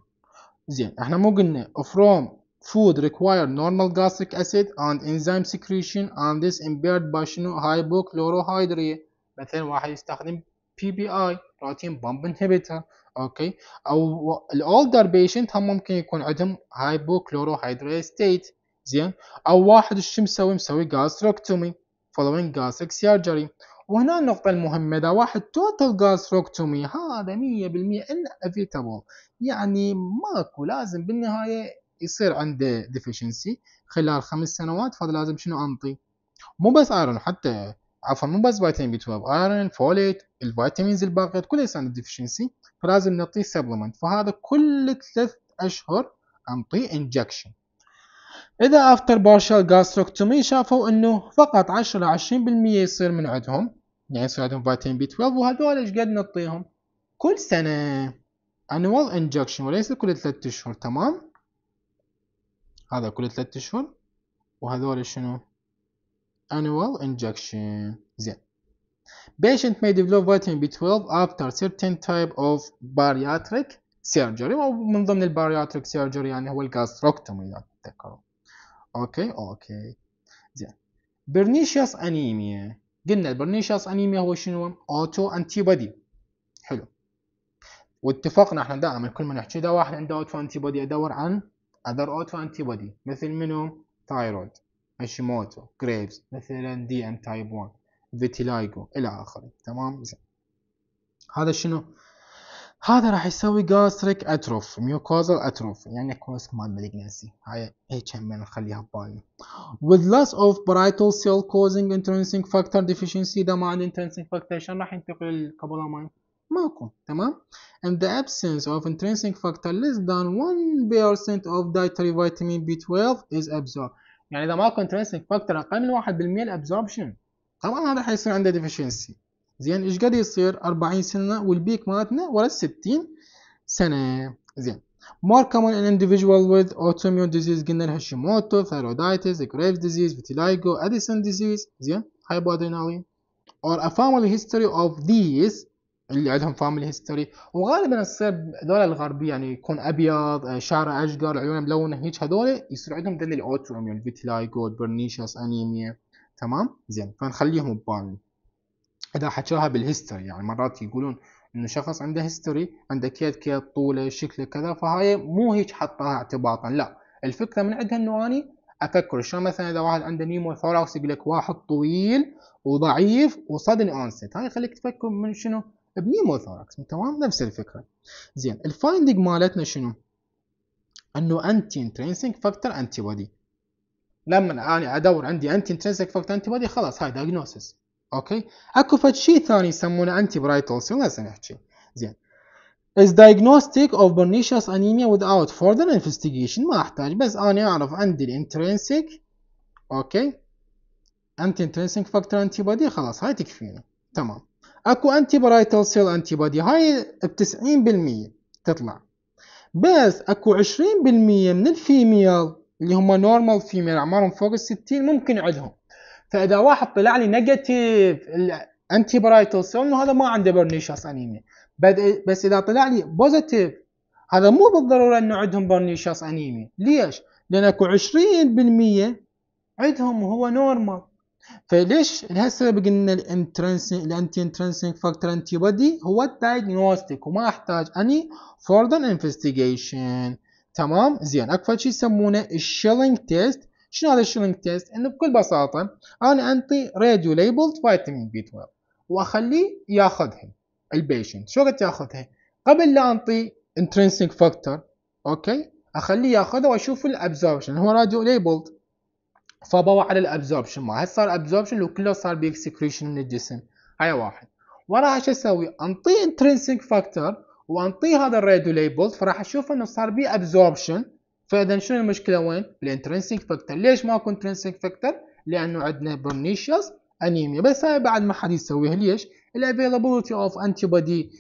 زين احنا مو قلنا from food require normal gastric acid and enzyme secretion and this impaired by شنو hypochlorohydria مثلا واحد يستخدم بي بي اي بروتين بامب انهبيتر اوكي او الاولدر بيشنت هم ممكن يكون عندهم كلورو ستيت زين او واحد شو مسوي مسوي جاستروكتومي فولوينج جاستريك سيرجري وهنا النقطة المهمة إذا واحد توتال جاستروكتومي هذا 100% انفيتابل يعني ماكو لازم بالنهاية يصير عنده ديفيشنسي خلال خمس سنوات فهذا لازم شنو انطي مو بس ايرون حتى عفوا مو بس فيتامين بي 12 ايرون فوليت الفيتامينز الباقية كلها يصير عنده ديفيشنسي فلازم نعطيه سبلمنت فهذا كل ثلاث اشهر انطيه انجكشن اذا افتر بارشال جاستروكتومي شافوا انه فقط 10 ل 20% يصير من عندهم يعني يصير عندهم فيتامين بي 12 وهذول ايش قد نعطيهم كل سنه annual injection وليس كل ثلاث اشهر تمام هذا كل ثلاث اشهر وهذول شنو annual injection زين Patient may develop vitamin B12 after certain type of bariatric surgery ومن ضمن البارياتريك سيرجري يعني هو الجاستروكتومي اذا تذكروا اوكي اوكي زين برنيشيوس انيميا قلنا البرنيشيوس انيميا هو شنو اوتو antibody. حلو واتفقنا احنا دائما كل ما نحكي اذا واحد عنده اوتو antibody ادور عن اذر اوتو antibody مثل منو ثايرويد هاشيموتو جريفز مثلا دي ام تايب 1 فيتيلايجو الى اخره تمام زين هذا شنو هذا راح يسوي جاستريك اتروف ميوكوزال اتروف يعني كوز مال مالجنسي هاي هيك هم نخليها ببالنا with loss of parietal cell causing intrinsic factor deficiency ده ما intrinsic factor شلون راح ينتقل الكوبولامين ماكو تمام and the absence of intrinsic factor less than 1% of dietary vitamin B12 is absorbed يعني اذا ماكو intrinsic factor اقل من 1% absorption طبعا هذا حيصير عنده ديفيشنسي زين ايش قد يصير 40 سنه والبيك مالتنا ورا 60 سنه زين more common ان individual with autoimmune disease قلنا الهاشيموتو thyroiditis Graves disease vitiligo اديسون disease زين hypoadrenalin or a family history of these اللي عندهم فاميلي هيستوري وغالبا تصير هذول الغربي يعني يكون ابيض شعره اشقر عيونه ملونه هيك هذول يصير عندهم ذن الاوتو فيتيلايجو برنيشاس انيميا تمام زين فنخليهم ببالنا اذا حكاها بالهيستوري يعني مرات يقولون انه شخص عنده هيستوري عنده كيت كيت طوله شكله كذا فهاي مو هيك حطها اعتباطا لا الفكره من عندها انه اني افكر شلون مثلا اذا واحد عنده نيمو ثوراكس يقول لك واحد طويل وضعيف وصدن اونست هاي خليك تفكر من شنو بنيمو ثوراكس تمام نفس الفكره زين الفايندنج مالتنا شنو انه انتي انترينسنج فاكتور انتي بودي لما انا ادور عندي انتي انترنسك فاكت انتي بادي خلاص هاي دايجنوسيس اوكي اكو فد شيء ثاني يسمونه انتي برايتال سيل نحكي زين is diagnostic of pernicious anemia without further investigation ما احتاج بس انا اعرف عندي الانترنسك اوكي انتي انترنسك فاكتور انتي بادي خلاص هاي تكفينا تمام اكو انتي برايتل سيل انتي بادي هاي ب 90% تطلع بس اكو 20% من الفيميل اللي هم نورمال فيميل اعمارهم فوق ال 60 ممكن عندهم فاذا واحد طلع لي نيجاتيف الانتي برايتال سيل هذا ما عنده برنيشاس انيميا بس اذا طلع لي بوزيتيف هذا مو بالضروره انه عندهم برنيشاس انيميا ليش؟ لان اكو 20% عندهم هو نورمال فليش هسه قلنا الانترنسنج الانتي انترنسنج فاكتور انتي بودي هو الدايجنوستيك وما احتاج اني فوردر انفستيجيشن تمام زين اكو شيء يسمونه الشيلينج تيست شنو هذا الشيلينج تيست انه بكل بساطه انا انطي راديو ليبلد فيتامين بي 12 واخليه ياخذها البيشنت شو وقت ياخذها قبل لا انطي انترنسينج فاكتور اوكي اخليه ياخذها واشوف الابزوربشن هو راديو ليبلد فبوا على الابزوربشن ما هسه صار ابزوربشن وكله صار بيكسكريشن من الجسم هاي واحد وراها شو اسوي انطي انترنسينج فاكتور وانطيه هذا الراديو ليبل فراح اشوف انه صار بيه ابزوربشن فاذا شنو المشكله وين؟ الانترنسنج فاكتور ليش ماكو انترنسنج فاكتور؟ لانه عندنا برنيشيوس انيميا بس هاي بعد ما حد يسويها ليش؟ الافيلابيلتي اوف انتي بودي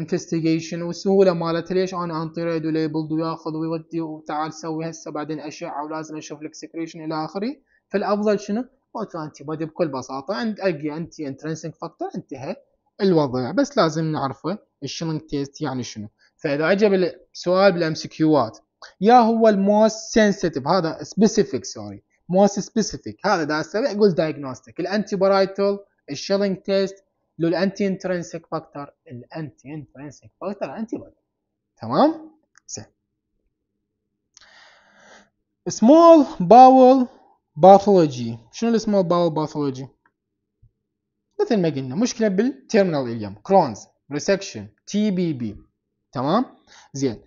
انفستيجيشن والسهوله مالتها ليش انا انطي ريدو ليبل وياخذ ويودي وتعال سوي هسه بعدين اشعه ولازم اشوف لك سكريشن الى اخره فالافضل شنو؟ اوتو انتي بودي بكل بساطه عند اجي انتي انترنسنج فاكتور انتهى الوضع بس لازم نعرفه الشرنك تيست يعني شنو فاذا اجى سؤال بالام كيوات يا هو الموست سنسيتيف هذا سبيسيفيك سوري موست سبيسيفيك هذا دا السريع قول دايجنوستيك الانتي بارايتال الشيلينج تيست لو الانتي انترنسيك فاكتور الانتي انترنسيك فاكتور انتي بارايتل تمام زين سمول باول باثولوجي شنو السمول باول باثولوجي مثل ما قلنا مشكله بالترمينال اليوم كرونز ريسكشن تي بي بي تمام زين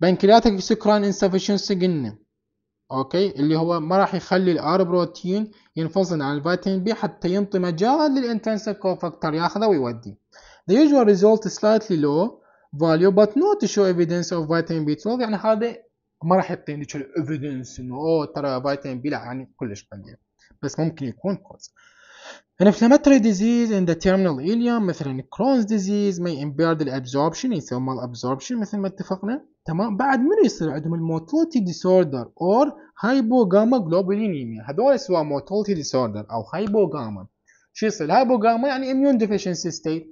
بنكرياتك سكران انسفشنسي قلنا اوكي اللي هو ما راح يخلي الار بروتين ينفصل عن الفيتامين بي حتى ينطي مجال للانترنسك كوفاكتور ياخذه ويودي The usual result is slightly low value but not to show evidence of vitamin B12 يعني هذا ما راح يعطيني evidence انه اوه ترى فيتامين بي لا يعني كلش قليل بس ممكن يكون كوز inflammatory disease in the terminal ileum مثلا Crohn's disease may impair the absorption يسوي مال absorption مثل ما اتفقنا تمام بعد منو يصير عندهم الموتوليتي ديسوردر اور هايبوغاما جلوبولينيميا هذول سواء موتوليتي ديسوردر او hypogamma. شو يصير الهايبوغاما يعني اميون ديفيشنسي ستيت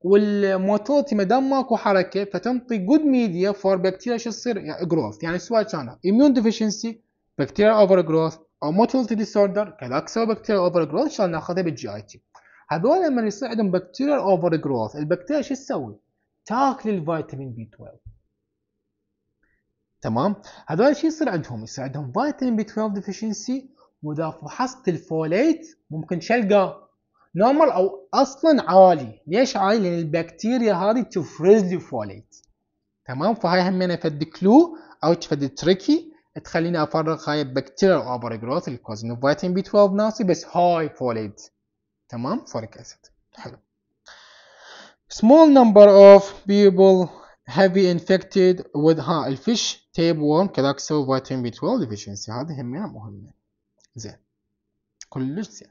والموتوليتي ما دام ماكو حركه فتنطي جود ميديا فور بكتيريا شو تصير جروث يعني, يعني سواء كان اميون ديفيشنسي بكتيريا اوفر جروث أو موتيلتي ديسوردر كالاكسا بكتيريا أوفر جروث شلون ناخذها بالجي اي تي هذول لما يصير عندهم بكتيريا أوفر جروث البكتيريا شو تسوي؟ تاكل الفيتامين بي 12 تمام هذول شو يصير عندهم؟ يصير عندهم فيتامين بي 12 ديفشنسي واذا فحصت الفوليت ممكن شلقه نورمال او اصلا عالي ليش عالي لان البكتيريا هذه تفرز لي فوليت تمام فهاي همينه فد كلو او فد تريكي تخليني افرغ هاي بكتيريال اوفر جروث الكوزن فيتامين بي 12 ناقصي بس هاي فوليت تمام فوليك اسيد حلو small number of people have been infected with ها الفيش تيب وورم سو فيتامين بي 12 deficiency هذه همينة مهمة زين كلش زين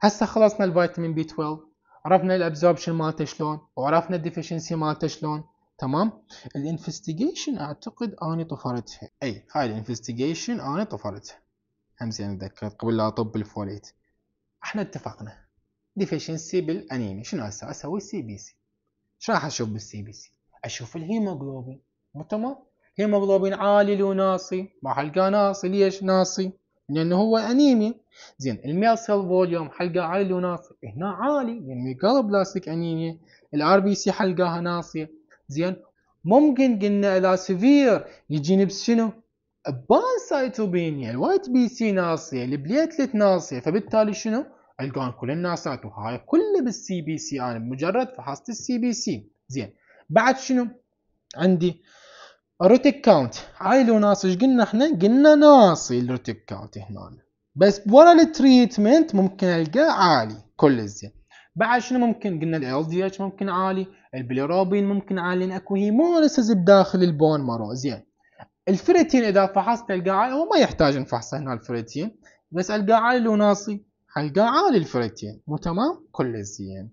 هسه خلصنا الفيتامين بي 12 عرفنا الابزوربشن مالته شلون وعرفنا الديفيشنسي مالته شلون تمام الانفستيجيشن اعتقد اني طفرتها اي هاي الانفستيجيشن اني طفرتها همزه يعني انا تذكرت قبل لا اطب الفوليت احنا اتفقنا ديفيشنسي بالانيميا شنو هسه اسوي سي بي سي ايش راح اشوف بالسي بي سي اشوف الهيموجلوبين مو تمام هيموجلوبين عالي لو ناصي ما حلقاه ناصي ليش ناصي لانه هو انيميا زين الميل سيل فوليوم حلقاه عالي لو ناصي هنا عالي لانه يعني بلاستيك انيميا الار بي سي حلقاها ناصيه زين ممكن قلنا الى سيفير يجيني بشنو؟ بان سايتوبينيا الوايت يعني بي سي ناصيه البليتلت ناصيه فبالتالي شنو؟ القان كل الناصات وهاي كله بالسي بي سي انا بمجرد فحصت السي بي سي زين بعد شنو؟ عندي روتيك كاونت هاي لو ايش قلنا احنا قلنا ناصي الروتيك كاونت هنا بس ورا التريتمنت ممكن القاه عالي كل زين بعد شنو ممكن قلنا ال دي اتش ممكن عالي البليروبين ممكن عالين اكو هيموليسز بداخل البون مارو زين الفريتين اذا فحصت القاع هو ما يحتاج نفحصه هنا الفريتين بس القاع عالي لو ناصي حلقى عالي الفريتين مو تمام كل زين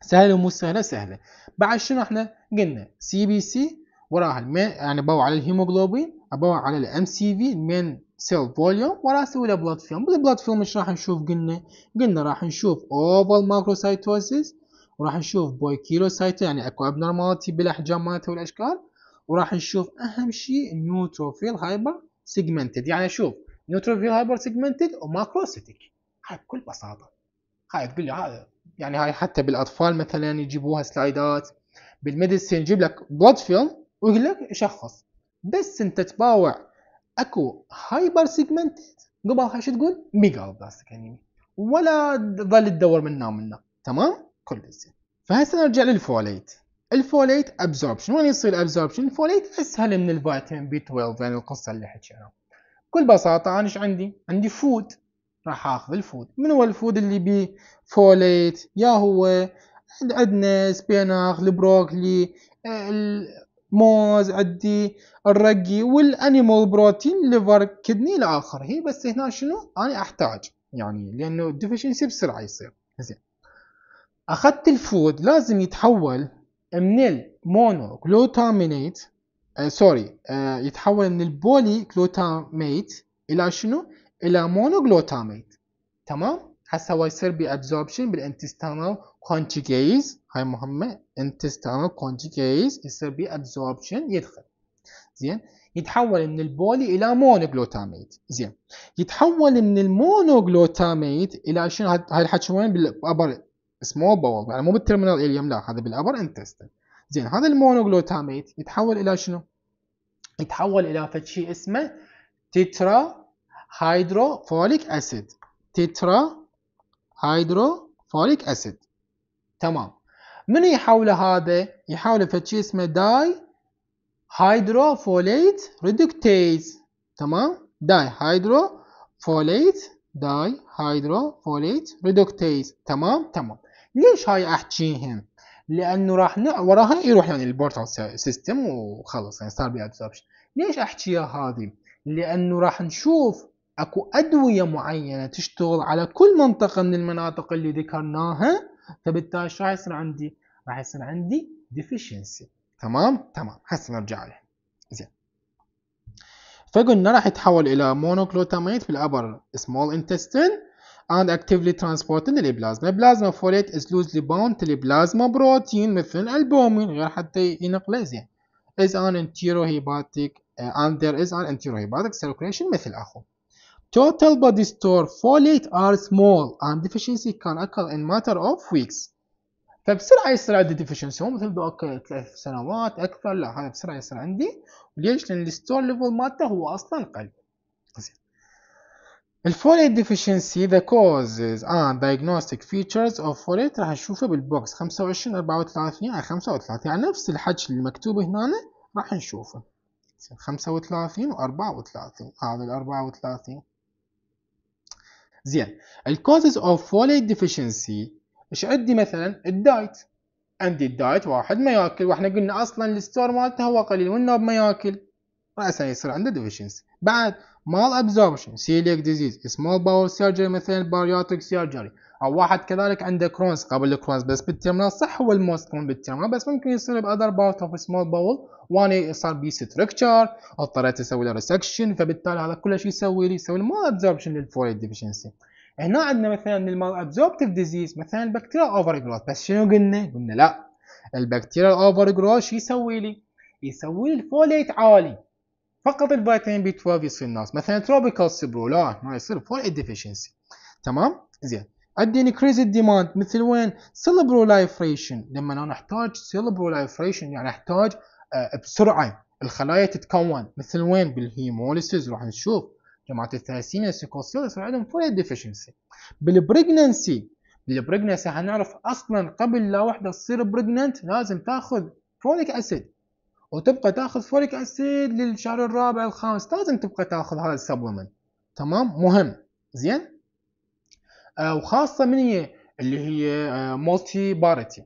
سهله ومو سهله سهله بعد شنو احنا قلنا سي بي سي وراها يعني بوع على الهيموجلوبين ابوع على الام سي في المين سيل فوليوم ورا اسوي له بلاد فيلم بالبلاد فيلم ايش راح نشوف قلنا قلنا راح نشوف اوفال ماكروسايتوسيس وراح نشوف باي كيلو سايته يعني اكو ابنورمالتي بالاحجام مالته والاشكال وراح نشوف اهم شيء نيوتروفيل هايبر سيجمنتد يعني شوف نيوتروفيل هايبر سيجمنتد وماكروسيتيك هاي بكل بساطه هاي تقول لي هذا يعني هاي حتى بالاطفال مثلا يجيبوها سلايدات بالميديسين يجيب لك بلود فيلم ويقول لك شخص بس انت تباوع اكو هايبر سيجمنتد قبلها شو تقول ميجا بلاستيك انيمي ولا تظل تدور منا ومنا تمام زين فهسه نرجع للفوليت الفوليت ابزوربشن وين يصير ابزوربشن الفوليت اسهل من الفيتامين بي 12 يعني القصه اللي حكيناها بكل بساطه انا ايش عندي عندي فود راح اخذ الفود من هو الفود اللي بيه فوليت يا هو عندنا سبيناخ البروكلي الموز عندي الرقي والانيمال بروتين ليفر كدني الى اخره بس هنا شنو انا احتاج يعني لانه الديفيشنسي بسرعه يصير زين أخذت الفود لازم يتحول من المونو جلوتامينات آه سوري آه يتحول من البولي جلوتاميت إلى شنو؟ إلى مونو جلوتاميت تمام؟ هسه هو يصير بأبزوربشن بالانتستانال كونجيجيز هاي مهمة انتستانال كونجيجيز يصير بأبزوربشن يدخل زين يتحول من البولي الى جلوتاميت زين يتحول من جلوتاميت الى شنو هاي الحكي وين بالابر سمول باول يعني مو بالترمينال اليوم لا هذا بالابر انتستن زين هذا المونوجلوتاميت يتحول الى شنو؟ يتحول الى فد شيء اسمه تترا هيدروفوليك اسيد تترا هيدروفوليك اسيد تمام من يحوله هذا يحوله فد شيء اسمه داي هيدروفوليت ريدكتيز تمام داي هيدروفوليت داي هيدروفوليت ريدكتيز تمام تمام ليش هاي احجيهن لانه راح ن... وراها يروح يعني البورتال سيستم وخلص يعني صار بي ليش احكيها هذه لانه راح نشوف اكو ادويه معينه تشتغل على كل منطقه من المناطق اللي ذكرناها فبالتالي شو راح يصير عندي راح يصير عندي ديفيشنسي تمام تمام هسه نرجع له زين فقلنا راح يتحول الى مونوكلوتاميت في الابر سمول انتستين and actively transporting the plasma. Plasma folate is loosely bound to the plasma protein مثل البومين غير حتى ينقل زين is an enterohepatic uh, and there is an enterohepatic circulation مثل اخو total body store folate are small and deficiency can occur in matter of weeks فبسرعه يصير عندي deficiency هو مثل اوكي ثلاث سنوات اكثر لا هذا بسرعه يصير عندي ليش؟ لان الستور ليفل مالته هو اصلا قل زين الفوليت ديفيشنسي ذا كوزز اند دايجنوستيك فيتشرز اوف فوليت راح نشوفها بالبوكس 25 34 على 35 يعني نفس الحكي اللي مكتوب هنا راح نشوفه 35 و 34 هذا ال 34 زين الكوزز اوف فوليت ديفيشنسي ايش عندي مثلا الدايت عندي الدايت واحد ما ياكل واحنا قلنا اصلا الستور مالته هو قليل والنوب ما ياكل راسا يصير عنده ديفيشنسي بعد malabsorption celiac disease small bowel surgery مثلا bariatric surgery او واحد كذلك عنده كرونز قبل الكرونز بس بالترمينال صح هو الموست كون بالترمينال بس ممكن يصير بأذر بارت اوف سمول باول وانا صار بي ستركتشر اضطريت اسوي له ريسكشن فبالتالي هذا كله شو يسوي لي؟ يسوي لي ابزوربشن للفوليت ديفشنسي هنا عندنا مثلا المال ابزوربتيف ديزيز مثلا بكتيريا اوفر جروث بس شنو قلنا؟ قلنا لا البكتيريا اوفر جروث شو يسوي لي؟ يسوي لي الفوليت عالي فقط الفيتامين بي 12 يصير ناقص مثلا تروبيكال سبرو لا ما يصير فول ديفيشنسي تمام زين عندي انكريز الديماند مثل وين سيلبرو لايفريشن لما انا احتاج سيلبرو لايفريشن يعني احتاج آه، بسرعه الخلايا تتكون مثل وين بالهيموليسيز راح نشوف جماعه الثلاسيميا السيكوسيل يصير عندهم فول ديفيشنسي بالبريجننسي بالبريجننسي هنعرف اصلا قبل لا وحده تصير بريجننت لازم تاخذ فوليك اسيد وتبقى تاخذ فوليك اسيد للشهر الرابع الخامس لازم تبقى تاخذ هذا السبلمنت تمام مهم زين آه وخاصه من هي اللي هي آه بارتي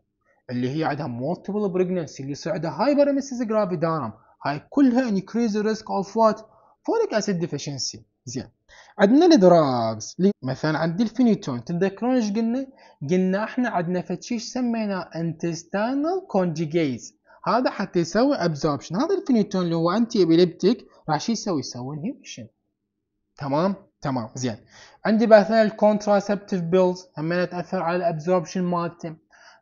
اللي هي عندها مولتيبل بريجننسي اللي يصير عندها هايبر اميسيس جرافيدانم هاي كلها انكريز ريسك اوف وات فوليك اسيد ديفشنسي زين عندنا الدراجز مثلا عند الفينيتون تتذكرون ايش قلنا؟ قلنا احنا عندنا فتشيش سميناه انتستانال كونجيجيز هذا حتى يسوي ابزوربشن هذا الفينيتون اللي هو انتي ابيليبتيك راح شو يسوي يسوي انهيبيشن تمام تمام زين عندي مثلا الكونتراسبتيف بيلز هم تاثر على الابزوربشن مالته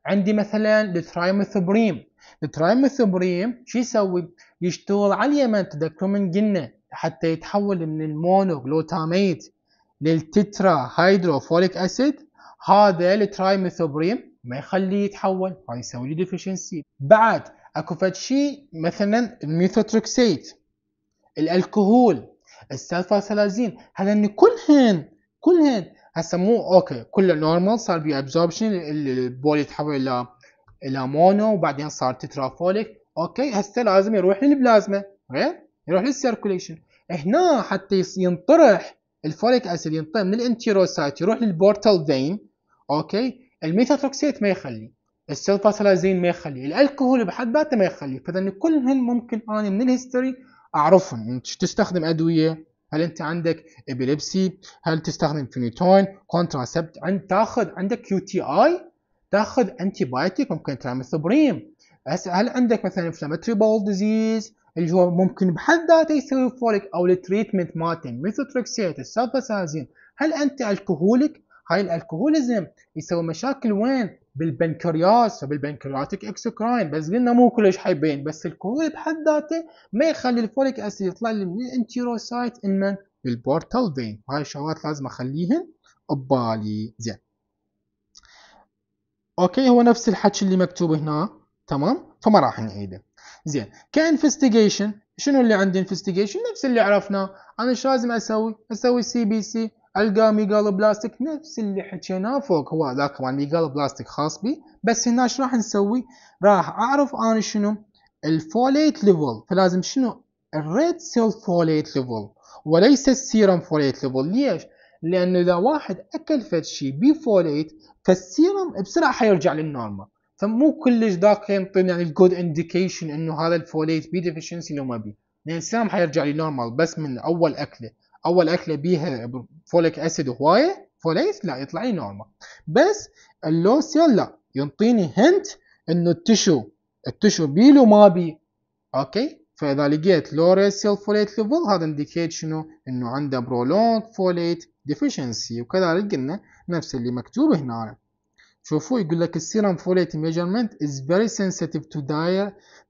عندي مثلا الترايموثبريم الترايموثبريم شو يسوي يشتغل على اليمن تذكروا من قلنا حتى يتحول من المونوغلوتاميت للتترا هيدروفوليك اسيد هذا الترايميثوبريم ما يخليه يتحول هاي يسوي لي ديفشنسي بعد اكو فد شيء مثلا الميثوتروكسيت الكحول السلفاسلازين هذن كلهن كلهن هسه مو اوكي كله نورمال صار بي ابزوربشن البول يتحول الى الى مونو وبعدين صار تترافوليك اوكي هسه لازم يروح للبلازما غير يروح للسيركوليشن هنا حتى ينطرح الفوليك اسيد ينطرح من الانتيروسايت يروح للبورتال فين اوكي الميثاتروكسيت ما يخلي السيرفاسلايزين ما يخلي الالكوهول بحد ذاته ما يخلي فاذا كلهن ممكن اني من الهيستوري اعرفهم انت يعني تستخدم ادويه هل انت عندك ابيليبسي هل تستخدم فينيتوين كونتراسبت عند تاخذ عندك كيو تي اي تاخذ انتي بايوتيك ممكن بس هل عندك مثلا انفلامتري بول ديزيز اللي هو ممكن بحد ذاته يسوي فولك او التريتمنت مالتين ميثوتريكسيت السلفاسازين هل انت الكهولك هاي الالكوهوليزم يسوي مشاكل وين بالبنكرياس وبالبنكرياتيك اكسوكراين بس قلنا مو كلش حيبين بس الكحول بحد ذاته ما يخلي الفوليك اسيد يطلع لي من الانتيروسايت انما بالبورتال فين هاي الشغلات لازم اخليهن ببالي زين اوكي هو نفس الحكي اللي مكتوب هنا تمام فما راح نعيده زين كانفستيجيشن شنو اللي عندي انفستيجيشن نفس اللي عرفناه انا شو لازم اسوي اسوي سي بي سي القى ميجالو بلاستيك نفس اللي حكيناه فوق هو ذاك مال ميجالو بلاستيك خاص بي بس هنا ايش راح نسوي؟ راح اعرف انا شنو الفوليت ليفل فلازم شنو الريد سيل فوليت ليفل وليس السيرم فوليت ليفل ليش؟ لانه اذا واحد اكل فد شيء بفوليت فالسيرم بسرعه حيرجع للنورمال فمو كلش ذاك ينطينا يعني الجود انديكيشن انه هذا الفوليت بي ديفيشنسي لو ما بي لان السيرم حيرجع للنورمال بس من اول اكله اول اكله بيها فوليك اسيد هوايه فوليس لا يطلع لي نورمال بس اللوسيال لا ينطيني هنت انه التشو التشو بي لو ما بي اوكي فاذا لقيت ريسيل فوليت ليفل هذا انديكيت شنو انه عنده برولونج فوليت ديفيشنسي وكذلك قلنا نفس اللي مكتوب هنا شوفوا يقول لك السيرم فوليت measurement is very sensitive to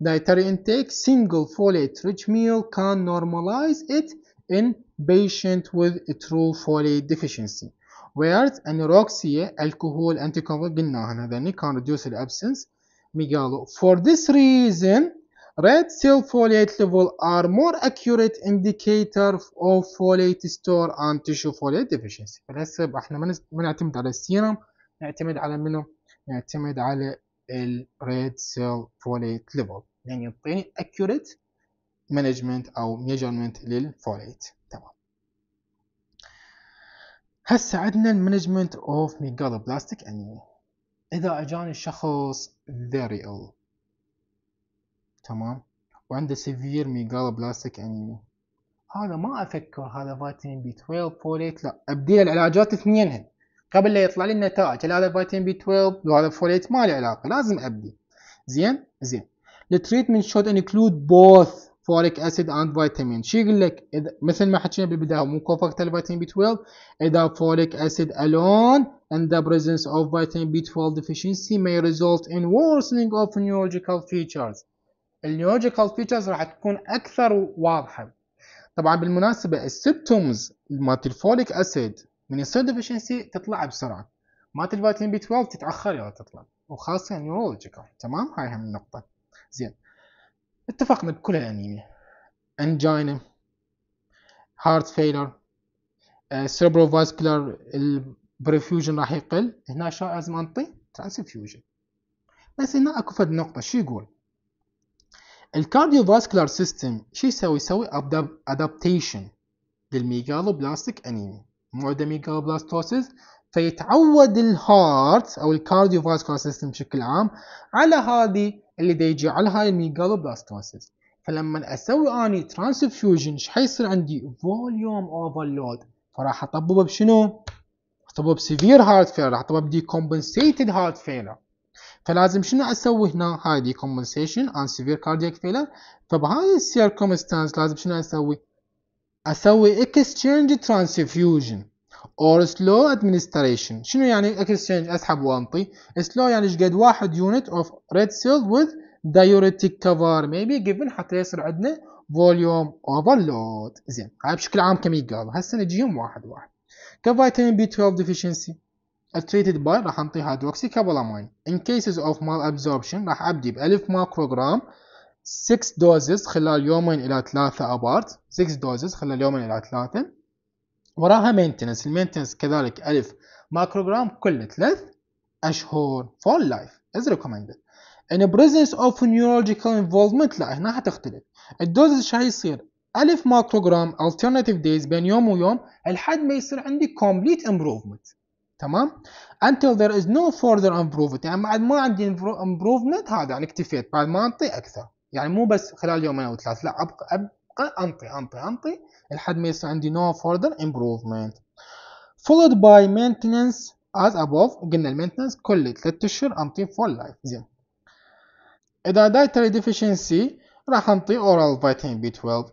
dietary intake single folate rich meal can normalize it in patient with a true folate deficiency whereas anorexia alcohol anticoagulant قلنا هنا ذني can reduce the absence megalo for this reason red cell folate level are more accurate indicator of folate store and tissue folate deficiency فالهسه احنا ما نعتمد على السيرم نعتمد على منه نعتمد على ال red cell folate level يعني يعطيني accurate management او measurement folate. هسه عندنا المانجمنت اوف ميجالوبلاستيك انيميا اذا اجاني شخص very ill تمام وعنده severe ميجالوبلاستيك انيميا هذا ما افكر هذا فيتامين بي 12 فوليت لا ابدي العلاجات اثنينهم قبل لا يطلع لي النتائج هل هذا فيتامين بي 12 وهذا فوليت ما له علاقه لازم ابدي زين زين التريتمنت شود انكلود بوث فوليك اسيد اند فيتامين شو يقول لك مثل ما حكينا بالبدايه مو كوفاكتور فيتامين بي 12 اذا فوليك اسيد alone and the presence of vitamin B12 deficiency may result in worsening of neurological features النيورولوجيكال فيتشرز راح تكون اكثر واضحه طبعا بالمناسبه السيبتومز مالت الفوليك اسيد من يصير deficiency تطلع بسرعه مالت الفيتامين بي 12 تتاخر يلا تطلع وخاصه نيورولوجيكال تمام هاي هم النقطه زين اتفقنا بكل الأنيميا انجينا هارت فيلر سيربرو فاسكولار البريفيوجن راح يقل هنا شو لازم انطي ترانسفيوجن بس هنا اكو فد نقطه شو يقول فاسكولار سيستم شو يسوي يسوي ادابتيشن للميغالوبلاستيك انيميا موعد ميغالوبلاستوسيس فيتعود الهارت او الكارديو فاسكولار سيستم بشكل عام على هذه اللي دا يجي على هاي الميجالوبلاستوسيس فلما اسوي اني ترانسفيوجن ايش حيصير عندي فوليوم اوفرلود فراح اطببه بشنو؟ اطببه بسيفير هارت فيلر راح اطببه بدي كومبنسيتد هارت فيلر فلازم شنو اسوي هنا هاي دي كومبنسيشن ان سيفير كاردياك فيلر فبهاي السيركمستانس لازم شنو اسوي؟ اسوي اكستشينج ترانسفيوجن اور سلو ادمنستريشن شنو يعني اكسشينج اسحب وانطي سلو يعني ايش قد واحد يونت اوف ريد سيلز وذ دايوريتيك كفر ميبي جيفن حتى يصير عندنا فوليوم اوفرلود زين هاي بشكل عام كم يقال هسه نجيهم واحد واحد كفيتامين بي 12 ديفيشنسي treated by راح انطي هيدروكسي كابولامين in cases of ابزوربشن راح ابدي ب 1000 جرام 6 دوزز خلال يومين الى ثلاثة ابارت 6 دوزز خلال يومين الى ثلاثة وراها مينتنس المينتنس كذلك ألف مايكروغرام كل ثلاث أشهر فور لايف از ريكومندد ان بريزنس اوف نيورولوجيكال انفولفمنت لا هنا حتختلف الدوز ايش حيصير 1000 مايكروغرام alternative دايز بين يوم ويوم لحد ما يصير عندي كومبليت امبروفمنت تمام until there is no further improvement يعني بعد ما عندي improvement هذا يعني اكتفيت بعد ما اعطي اكثر يعني مو بس خلال يومين او ثلاث لا ابقى انطي انطي انطي لحد ما يصير عندي no further improvement followed by maintenance as above قلنا المينتنس كل 3 اشهر انطي فول لايف زين اذا دايتري ديفيشنسي راح انطي اورال فيتامين بي 12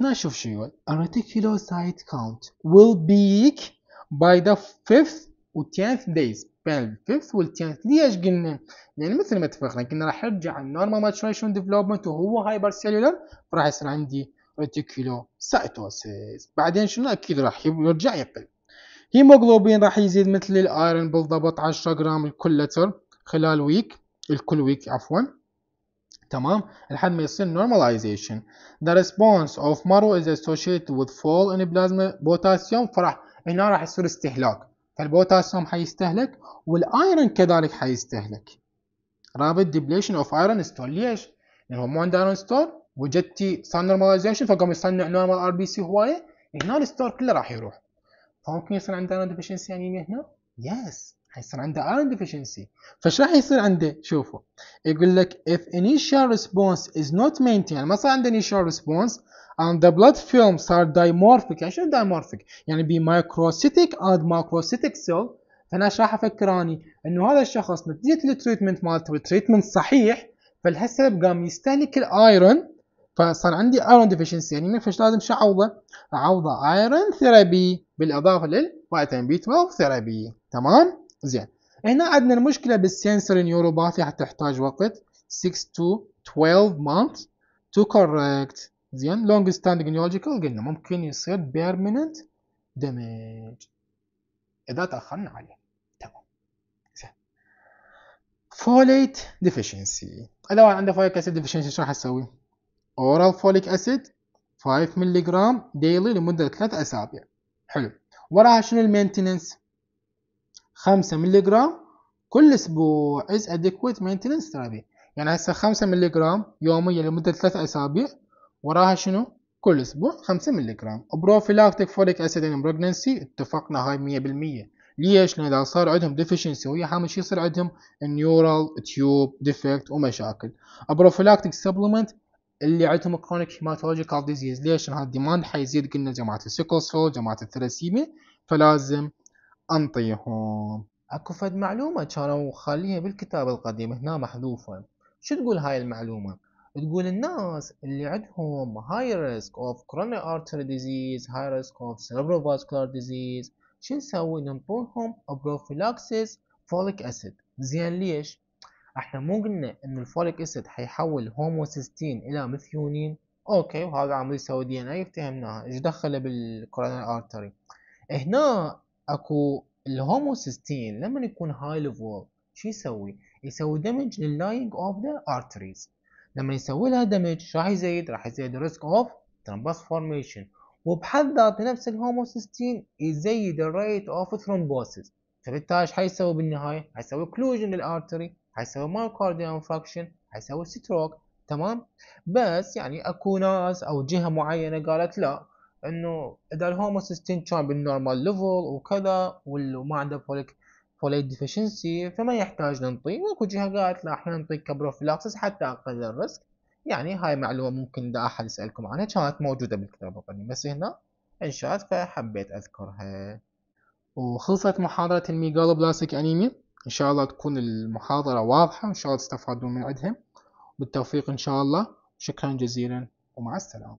هنا شوف شو يقول الريتيكولوسايت كاونت will be by the 5th و 10th days بين الفيفث والتينث ليش قلنا لان يعني مثل ما اتفقنا قلنا راح ارجع النورمال ماتشوريشن ديفلوبمنت وهو هايبر سيلولر راح يصير عندي ريتيكولو سايتوسيس بعدين شنو اكيد راح يرجع يقل هيموغلوبين راح يزيد مثل الايرون بالضبط 10 جرام الكل لتر خلال ويك الكل ويك عفوا تمام لحد ما يصير normalization the response of marrow is associated with fall in plasma potassium فراح هنا راح يصير استهلاك فالبوتاسيوم حيستهلك والايرن كذلك حيستهلك رابط ديبليشن اوف ايرون ستور ليش؟ لان هو مو عنده ايرون ستور وجدتي صار نورماليزيشن فقام يصنع نورمال ار بي سي هوايه هنا الستور كله راح يروح فممكن يصير عندنا ديفشنسي انيميا هنا؟ يس حيصير عنده iron deficiency فايش راح يصير عنده شوفوا يقول لك if initial response is not maintained يعني ما صار عنده initial response and the blood film صار dimorphic يعني شنو dimorphic يعني microcytic and macrocytic cell فانا ايش راح افكر اني انه هذا الشخص نتيجه التريتمنت مالته والتريتمنت صحيح فلهالسبب قام يستهلك الايرون فصار عندي ايرون ديفشنسي يعني فايش لازم شو اعوضه؟ اعوضه ايرون ثيرابي بالاضافه للفيتامين بي 12 ثيرابي تمام؟ زين هنا عندنا المشكله بالسنسور نيوروباثي حتحتاج وقت 6 to 12 months to correct زين لونج ستاندينج نيولوجيكال قلنا ممكن يصير بيرمننت دامج اذا تاخرنا عليه تمام زين فوليت ديفيشنسي اذا واحد عنده فوليك اسيد ديفيشنسي شو راح اسوي؟ اورال فوليك اسيد 5 جرام ديلي لمده ثلاث اسابيع حلو وراها شنو المينتننس؟ 5 ملي جرام كل اسبوع از ادكويت مينتنس ثيرابي يعني هسه 5 ملي جرام يوميا لمده 3 اسابيع وراها شنو كل اسبوع 5 ملي جرام بروفيلاكتيك فوليك اسيد ان بريجننسي اتفقنا هاي 100% ليش؟ لان اذا صار عندهم ديفشنسي ويا حامل شو يصير عندهم نيورال تيوب ديفكت ومشاكل بروفيلاكتيك سبلمنت اللي عندهم كرونيك هيماتولوجيكال ديزيز ليش؟ لان الديماند حيزيد قلنا جماعه السيكل جماعه الثلاسيميا فلازم أنطيهم اكو فد معلومة كانوا خاليها بالكتاب القديم هنا محذوفة شو تقول هاي المعلومة تقول الناس اللي عندهم هاي ريسك اوف coronary artery disease ريسك اوف سيربرو فاسكولار ديزيز شو نسوي ننطوهم prophylaxis فوليك اسيد زين ليش احنا مو قلنا ان الفوليك اسيد حيحول هوموسيستين الى ميثيونين اوكي وهذا عم يسوي دي ان اي افتهمناها ايش دخله بالكورونال ارتري هنا اكو الهوموسيستين لما يكون هاي ليفل شو يسوي؟ يسوي دمج لللاينج اوف ذا ارتريز لما يسوي لها دمج شو راح يزيد؟ راح يزيد الريسك اوف ترمبس فورميشن وبحد ذاته نفس الهوموسيستين يزيد الريت اوف ثرومبوسيس فبالتالي ايش حيسوي بالنهايه؟ حيسوي كلوجن للارتري حيسوي مايوكارديال انفراكشن حيسوي ستروك تمام بس يعني اكو ناس او جهه معينه قالت لا انه اذا الهوموسيستين كان بالنورمال ليفل وكذا وما عنده فوليك فوليت ديفشنسي فما يحتاج ننطي واكو جهه قالت لا احنا نعطيك كبروفيلاكسس حتى اقل الريسك يعني هاي معلومه ممكن اذا احد يسالكم عنها كانت موجوده بالكتاب القديم بس هنا انشات فحبيت اذكرها وخلصت محاضرة الميجالو بلاستيك أنيميا إن شاء الله تكون المحاضرة واضحة وإن شاء الله تستفادون من عندها بالتوفيق إن شاء الله شكرا جزيلا ومع السلامة